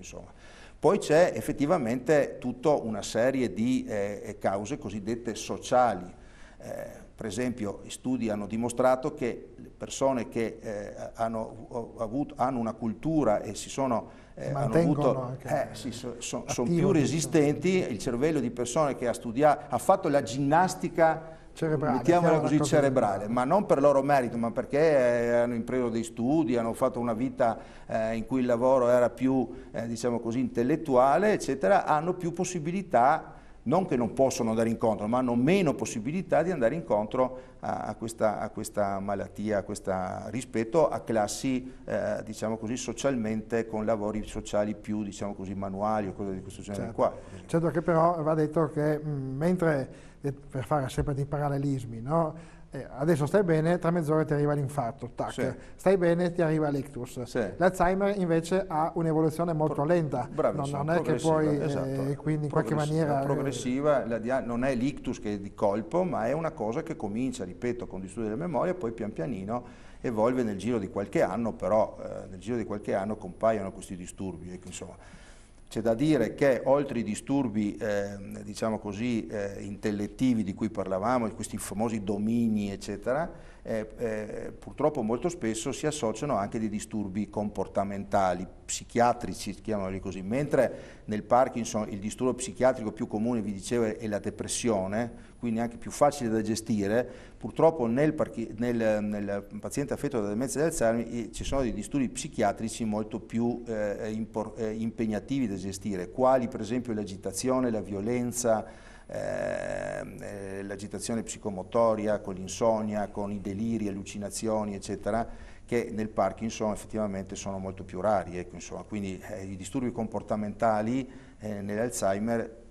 poi c'è effettivamente tutta una serie di eh, eh cause cosiddette sociali. Eh, per esempio studi hanno dimostrato che le persone che eh, hanno, avuto, hanno, una cultura e si sono, eh, avuto, eh, si so, so, sono più diciamo. resistenti, il cervello di persone che ha, studiato, ha fatto la ginnastica cerebrale, mettiamola così cerebrale, ma non per loro merito, ma perché eh, hanno impreso dei studi, hanno fatto una vita eh, in cui il lavoro era più, eh, diciamo così, intellettuale, eccetera, hanno più possibilità non che non possono andare incontro, ma hanno meno possibilità di andare incontro a, a, questa, a questa, malattia, a questa, rispetto a classi eh, diciamo così, socialmente con lavori sociali più diciamo così, manuali o cose di questo genere certo. qua. Certo che però va detto che mh, mentre, eh, per fare sempre dei parallelismi, no? eh, adesso stai bene, tra mezz'ora ti arriva l'infarto, tac. Sì. stai bene, ti arriva l'ictus. Sì. L'Alzheimer invece ha un'evoluzione molto Pro lenta, bravissimo, non, non è che poi, esatto. eh, quindi in qualche maniera... Eh, progressiva, non è l'ictus che è di colpo, ma è una cosa che comincia, ripeto, con gli della memoria, poi pian pianino evolve nel giro di qualche anno, però eh, nel giro di qualche anno compaiono questi disturbi. E, ecco, insomma, c'è da dire che oltre ai disturbi eh, diciamo così, eh, intellettivi di cui parlavamo, questi famosi domini, eccetera, eh, eh, purtroppo molto spesso si associano anche dei disturbi comportamentali, psichiatrici, chiamiamoli così, mentre nel Parkinson il disturbo psichiatrico più comune, vi dicevo, è la depressione, quindi anche più facile da gestire, purtroppo nel, nel, nel paziente affetto da demenza di Alzheimer ci sono dei disturbi psichiatrici molto più eh, impor, eh, impegnativi da gestire, quali per esempio l'agitazione, la violenza, ehm, eh, l'agitazione psicomotoria, con l'insonnia, con i deliri, allucinazioni, eccetera, che nel Parkinson effettivamente sono molto più rari. Ecco, quindi eh, i disturbi comportamentali eh, nell'Alzheimer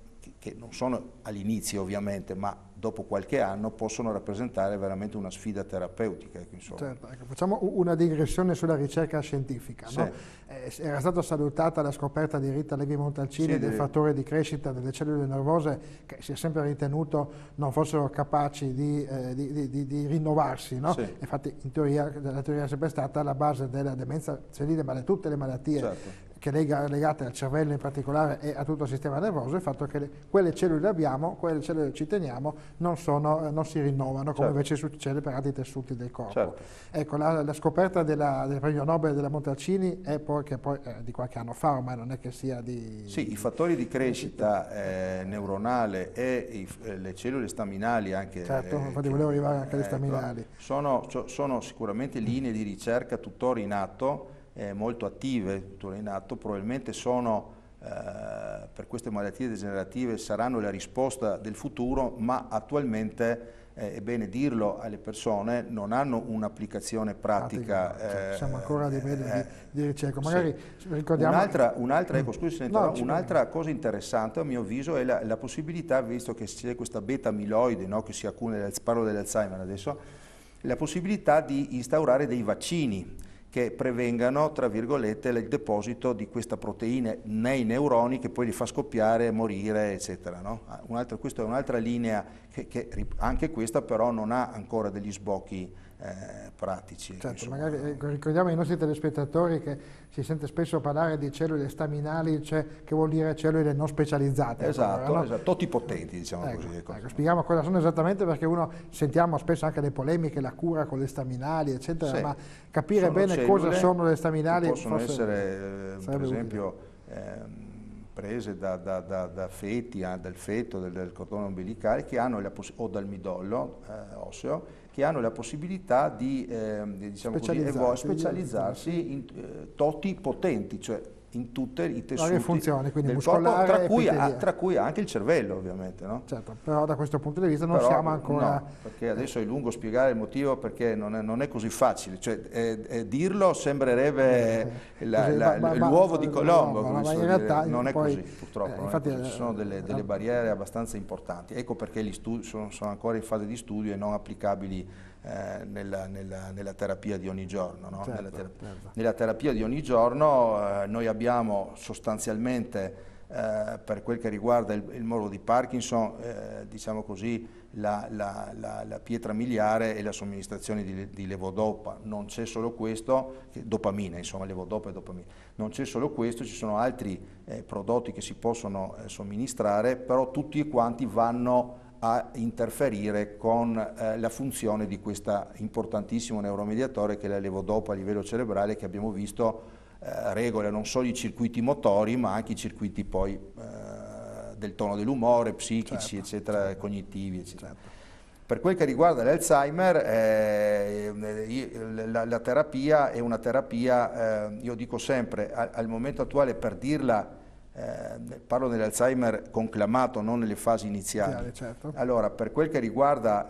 che non sono all'inizio ovviamente, ma dopo qualche anno possono rappresentare veramente una sfida terapeutica. Ecco, certo, ecco, facciamo una digressione sulla ricerca scientifica. Sì. No? Eh, era stata salutata la scoperta di Rita Levi Montalcini sì, del deve... fattore di crescita delle cellule nervose che si è sempre ritenuto non fossero capaci di, eh, di, di, di rinnovarsi. No? Sì. Infatti in teoria, la teoria è sempre stata la base della demenza senile, ma di tutte le malattie. Certo che lega, legate al cervello in particolare e a tutto il sistema nervoso, il fatto che le, quelle cellule abbiamo, quelle cellule ci teniamo, non, sono, non si rinnovano come certo. invece succede per altri tessuti del corpo. Certo. Ecco, la, la scoperta della, del premio Nobel della Montalcini è poi, che poi eh, di qualche anno fa, ormai non è che sia di... Sì, di, i fattori di crescita eh, neuronale e i, eh, le cellule staminali anche... Certo, eh, infatti volevo arrivare anche alle ecco, staminali. Sono, sono sicuramente linee di ricerca tuttora in atto eh, molto attive, tuttora in atto, probabilmente sono, eh, per queste malattie degenerative saranno la risposta del futuro, ma attualmente eh, è bene dirlo alle persone, non hanno un'applicazione pratica. pratica eh, siamo ancora eh, di meno eh, di, ricerca. Magari sì. ricordiamo... Un'altra, un'altra, ecco, mm. no, un'altra cosa interessante a mio avviso è la, la possibilità, visto che c'è questa beta amiloide no, che si accumula, parlo dell'Alzheimer adesso, la possibilità di instaurare dei vaccini che prevengano, tra virgolette, il deposito di questa proteina nei neuroni che poi li fa scoppiare, morire, eccetera. No? Ah, questa è un'altra linea che, che, anche questa però non ha ancora degli sbocchi eh, pratici. Certo, insomma... magari, eh, ricordiamo ai nostri telespettatori che si sente spesso parlare di cellule staminali, cioè, che vuol dire cellule non specializzate. Esatto, allora, no? esatto totipotenti diciamo ecco, così. Ecco. ecco, spieghiamo cosa sono esattamente perché uno sentiamo spesso anche le polemiche, la cura con le staminali eccetera, sì, ma capire bene cosa sono le staminali possono essere ehm, per esempio ehm, prese da, da, da, da feti, ah, dal feto, del, del cordone umbilicale, che hanno la o dal midollo eh, osseo che hanno la possibilità di eh, diciamo specializzarsi, così, evo, specializzarsi in eh, toti potenti, cioè in tutte i tessuti funzioni, quindi muscolare, corpo, tra cui, a, tra cui, anche il cervello ovviamente. No? Certo, però da questo punto di vista non però, siamo ancora... No, perché adesso è lungo spiegare il motivo perché non è, non è così facile, cioè, eh, eh, dirlo sembrerebbe l'uovo di Colombo, ma, ma in realtà non è poi, così purtroppo, eh, infatti, così. ci sono eh, delle, eh, delle barriere abbastanza importanti, ecco perché gli studi sono, sono ancora in fase di studio e non applicabili eh, nella, nella, nella, terapia di ogni giorno. No? Certo, nella, terap certo. nella, terapia di ogni giorno eh, noi abbiamo sostanzialmente eh, per quel che riguarda il, il morbo di Parkinson, eh, diciamo così, la, la, la, la, pietra miliare e la somministrazione di, di levodopa. Non c'è solo questo, dopamina, insomma, levodopa e dopamina. Non c'è solo questo, ci sono altri eh, prodotti che si possono eh, somministrare, però tutti quanti vanno a interferire con eh, la funzione di questo importantissimo neuromediatore che è la levodopa a livello cerebrale che abbiamo visto eh, regola non solo i circuiti motori ma anche i circuiti poi eh, del tono dell'umore, psichici, certo, eccetera, certo. cognitivi, eccetera. Certo. Per quel che riguarda l'Alzheimer, eh, la, la, terapia è una terapia, eh, io dico sempre, al, al momento attuale per dirla eh, parlo dell'Alzheimer conclamato, non nelle fasi iniziali. Certo. Allora, per quel che riguarda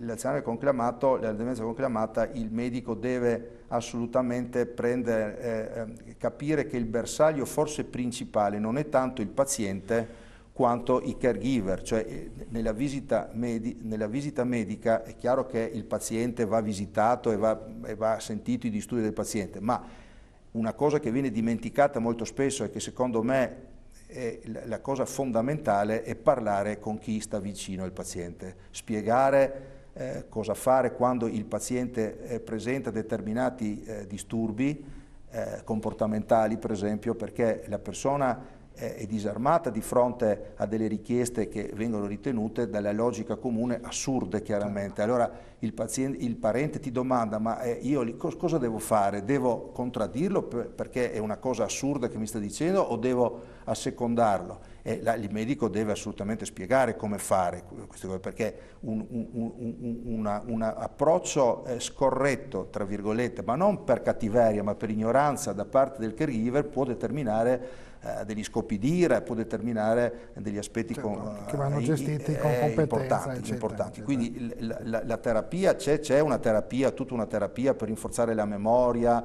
l'Alzheimer conclamato, la demenza conclamata, il medico deve assolutamente prendere, eh, ehm, capire che il bersaglio forse principale non è tanto il paziente quanto i caregiver, cioè eh, nella visita, medi nella visita medica è chiaro che il paziente va visitato e va, e va sentito i disturbi del paziente, ma una cosa che viene dimenticata molto spesso e che secondo me è la cosa fondamentale è parlare con chi sta vicino al paziente, spiegare eh, cosa fare quando il paziente eh, presenta determinati eh, disturbi eh, comportamentali, per esempio, perché la persona è disarmata di fronte a delle richieste che vengono ritenute dalla logica comune assurde chiaramente. Allora il, paziente, il parente ti domanda ma eh, io li, cosa devo fare? Devo contraddirlo per, perché è una cosa assurda che mi sta dicendo o devo assecondarlo? E la, il medico deve assolutamente spiegare come fare queste cose perché un, un, un una, una approccio eh, scorretto, tra virgolette, ma non per cattiveria ma per ignoranza da parte del caregiver può determinare eh, degli scopi di IRA, può determinare degli aspetti certo, con, che vanno eh, gestiti eh, con competenza. Importanti, eccetera, importanti. Eccetera. Quindi la, la, la terapia, c'è c'è una terapia, tutta una terapia per rinforzare la memoria,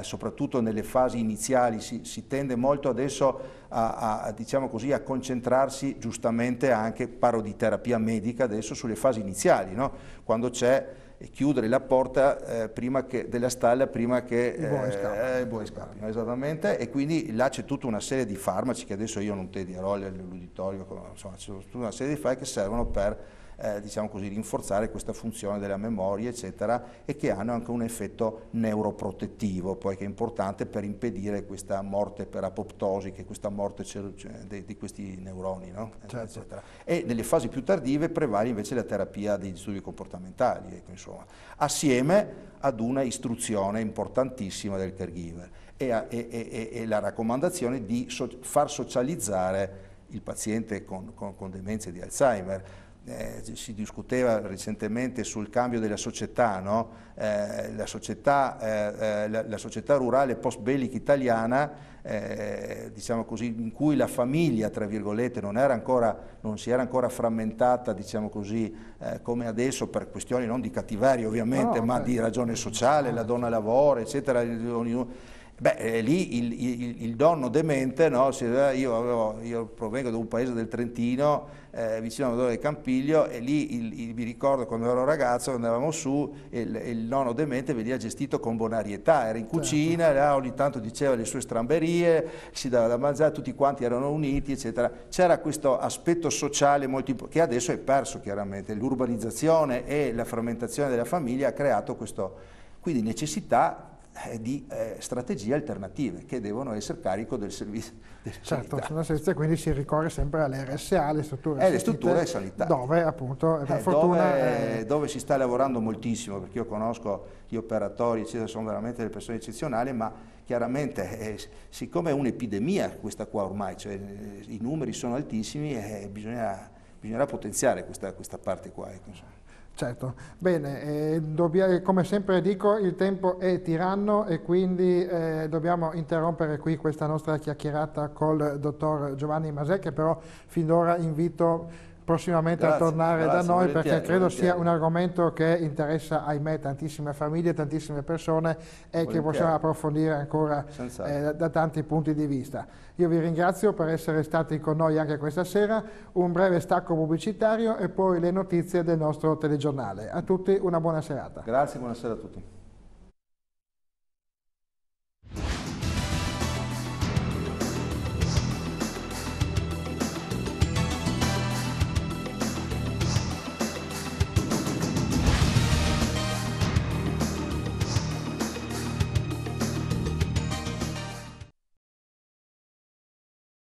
soprattutto nelle fasi iniziali, si, si tende molto adesso a, a, diciamo così, a, concentrarsi giustamente anche, parlo di terapia medica adesso, sulle fasi iniziali, no? quando c'è e chiudere la porta eh, prima che, della stalla prima che i buoni scappino. Eh, eh buoni scappino esattamente, e quindi là c'è tutta una serie di farmaci che adesso io non te dirò l'uditorio, insomma c'è tutta una serie di farmaci che servono per eh, diciamo così, rinforzare questa funzione della memoria, eccetera, e che hanno anche un effetto neuroprotettivo, poi che è importante per impedire questa morte per apoptosi, che è questa morte di questi neuroni, no? Eh, certo. E nelle fasi più tardive prevale invece la terapia degli studi comportamentali, ecco, insomma, assieme ad una istruzione importantissima del caregiver e, a, e, e, e la raccomandazione di so far socializzare il paziente con, con, con demenze di Alzheimer eh, si discuteva recentemente sul cambio della società, no? eh, la, società eh, eh la, la, società rurale post bellica italiana, eh, diciamo così, in cui la famiglia non, ancora, non, si era ancora frammentata diciamo così, eh, come adesso per questioni non di cattiveria ovviamente, no, ma beh. di ragione sociale, la donna lavora, eccetera. Ognuno, Beh, eh, lì il, il, il donno demente, no? io, avevo, io, provengo da un paese del Trentino, eh, vicino a Madonna del Campiglio, e lì vi ricordo quando ero ragazzo, andavamo su, e il, il nonno demente veniva gestito con bonarietà, era in certo. cucina, certo. là, ogni tanto diceva le sue stramberie, si dava da mangiare, tutti quanti erano uniti, eccetera. C'era questo aspetto sociale molto importante, che adesso è perso chiaramente, l'urbanizzazione e la frammentazione della famiglia ha creato questo, quindi necessità eh, di eh, strategie alternative che devono essere carico del servizio della certo, sanità. quindi si ricorre sempre alle RSA, alle strutture, eh, le strutture sanitarie Dove appunto, eh, per eh, fortuna... Eh, dove, dove, si sta lavorando moltissimo, perché io conosco gli operatori, eccetera, sono veramente delle persone eccezionali, ma chiaramente siccome è un'epidemia questa qua ormai, cioè, i numeri sono altissimi, bisogna, bisognerà potenziare questa, questa parte qua. Ecco, Certo, bene, eh, dobbiamo, eh, come sempre dico il tempo è tiranno e quindi eh, dobbiamo interrompere qui questa nostra chiacchierata col dottor Giovanni Masè che però fin d'ora invito prossimamente grazie, a tornare grazie, da noi perché credo volentieri. sia un argomento che interessa ahimè tantissime famiglie, tantissime persone e volentieri. che possiamo approfondire ancora eh, da, da tanti punti di vista. Io vi ringrazio per essere stati con noi anche questa sera, un breve stacco pubblicitario e poi le notizie del nostro telegiornale. A tutti una buona serata. Grazie, buonasera a tutti.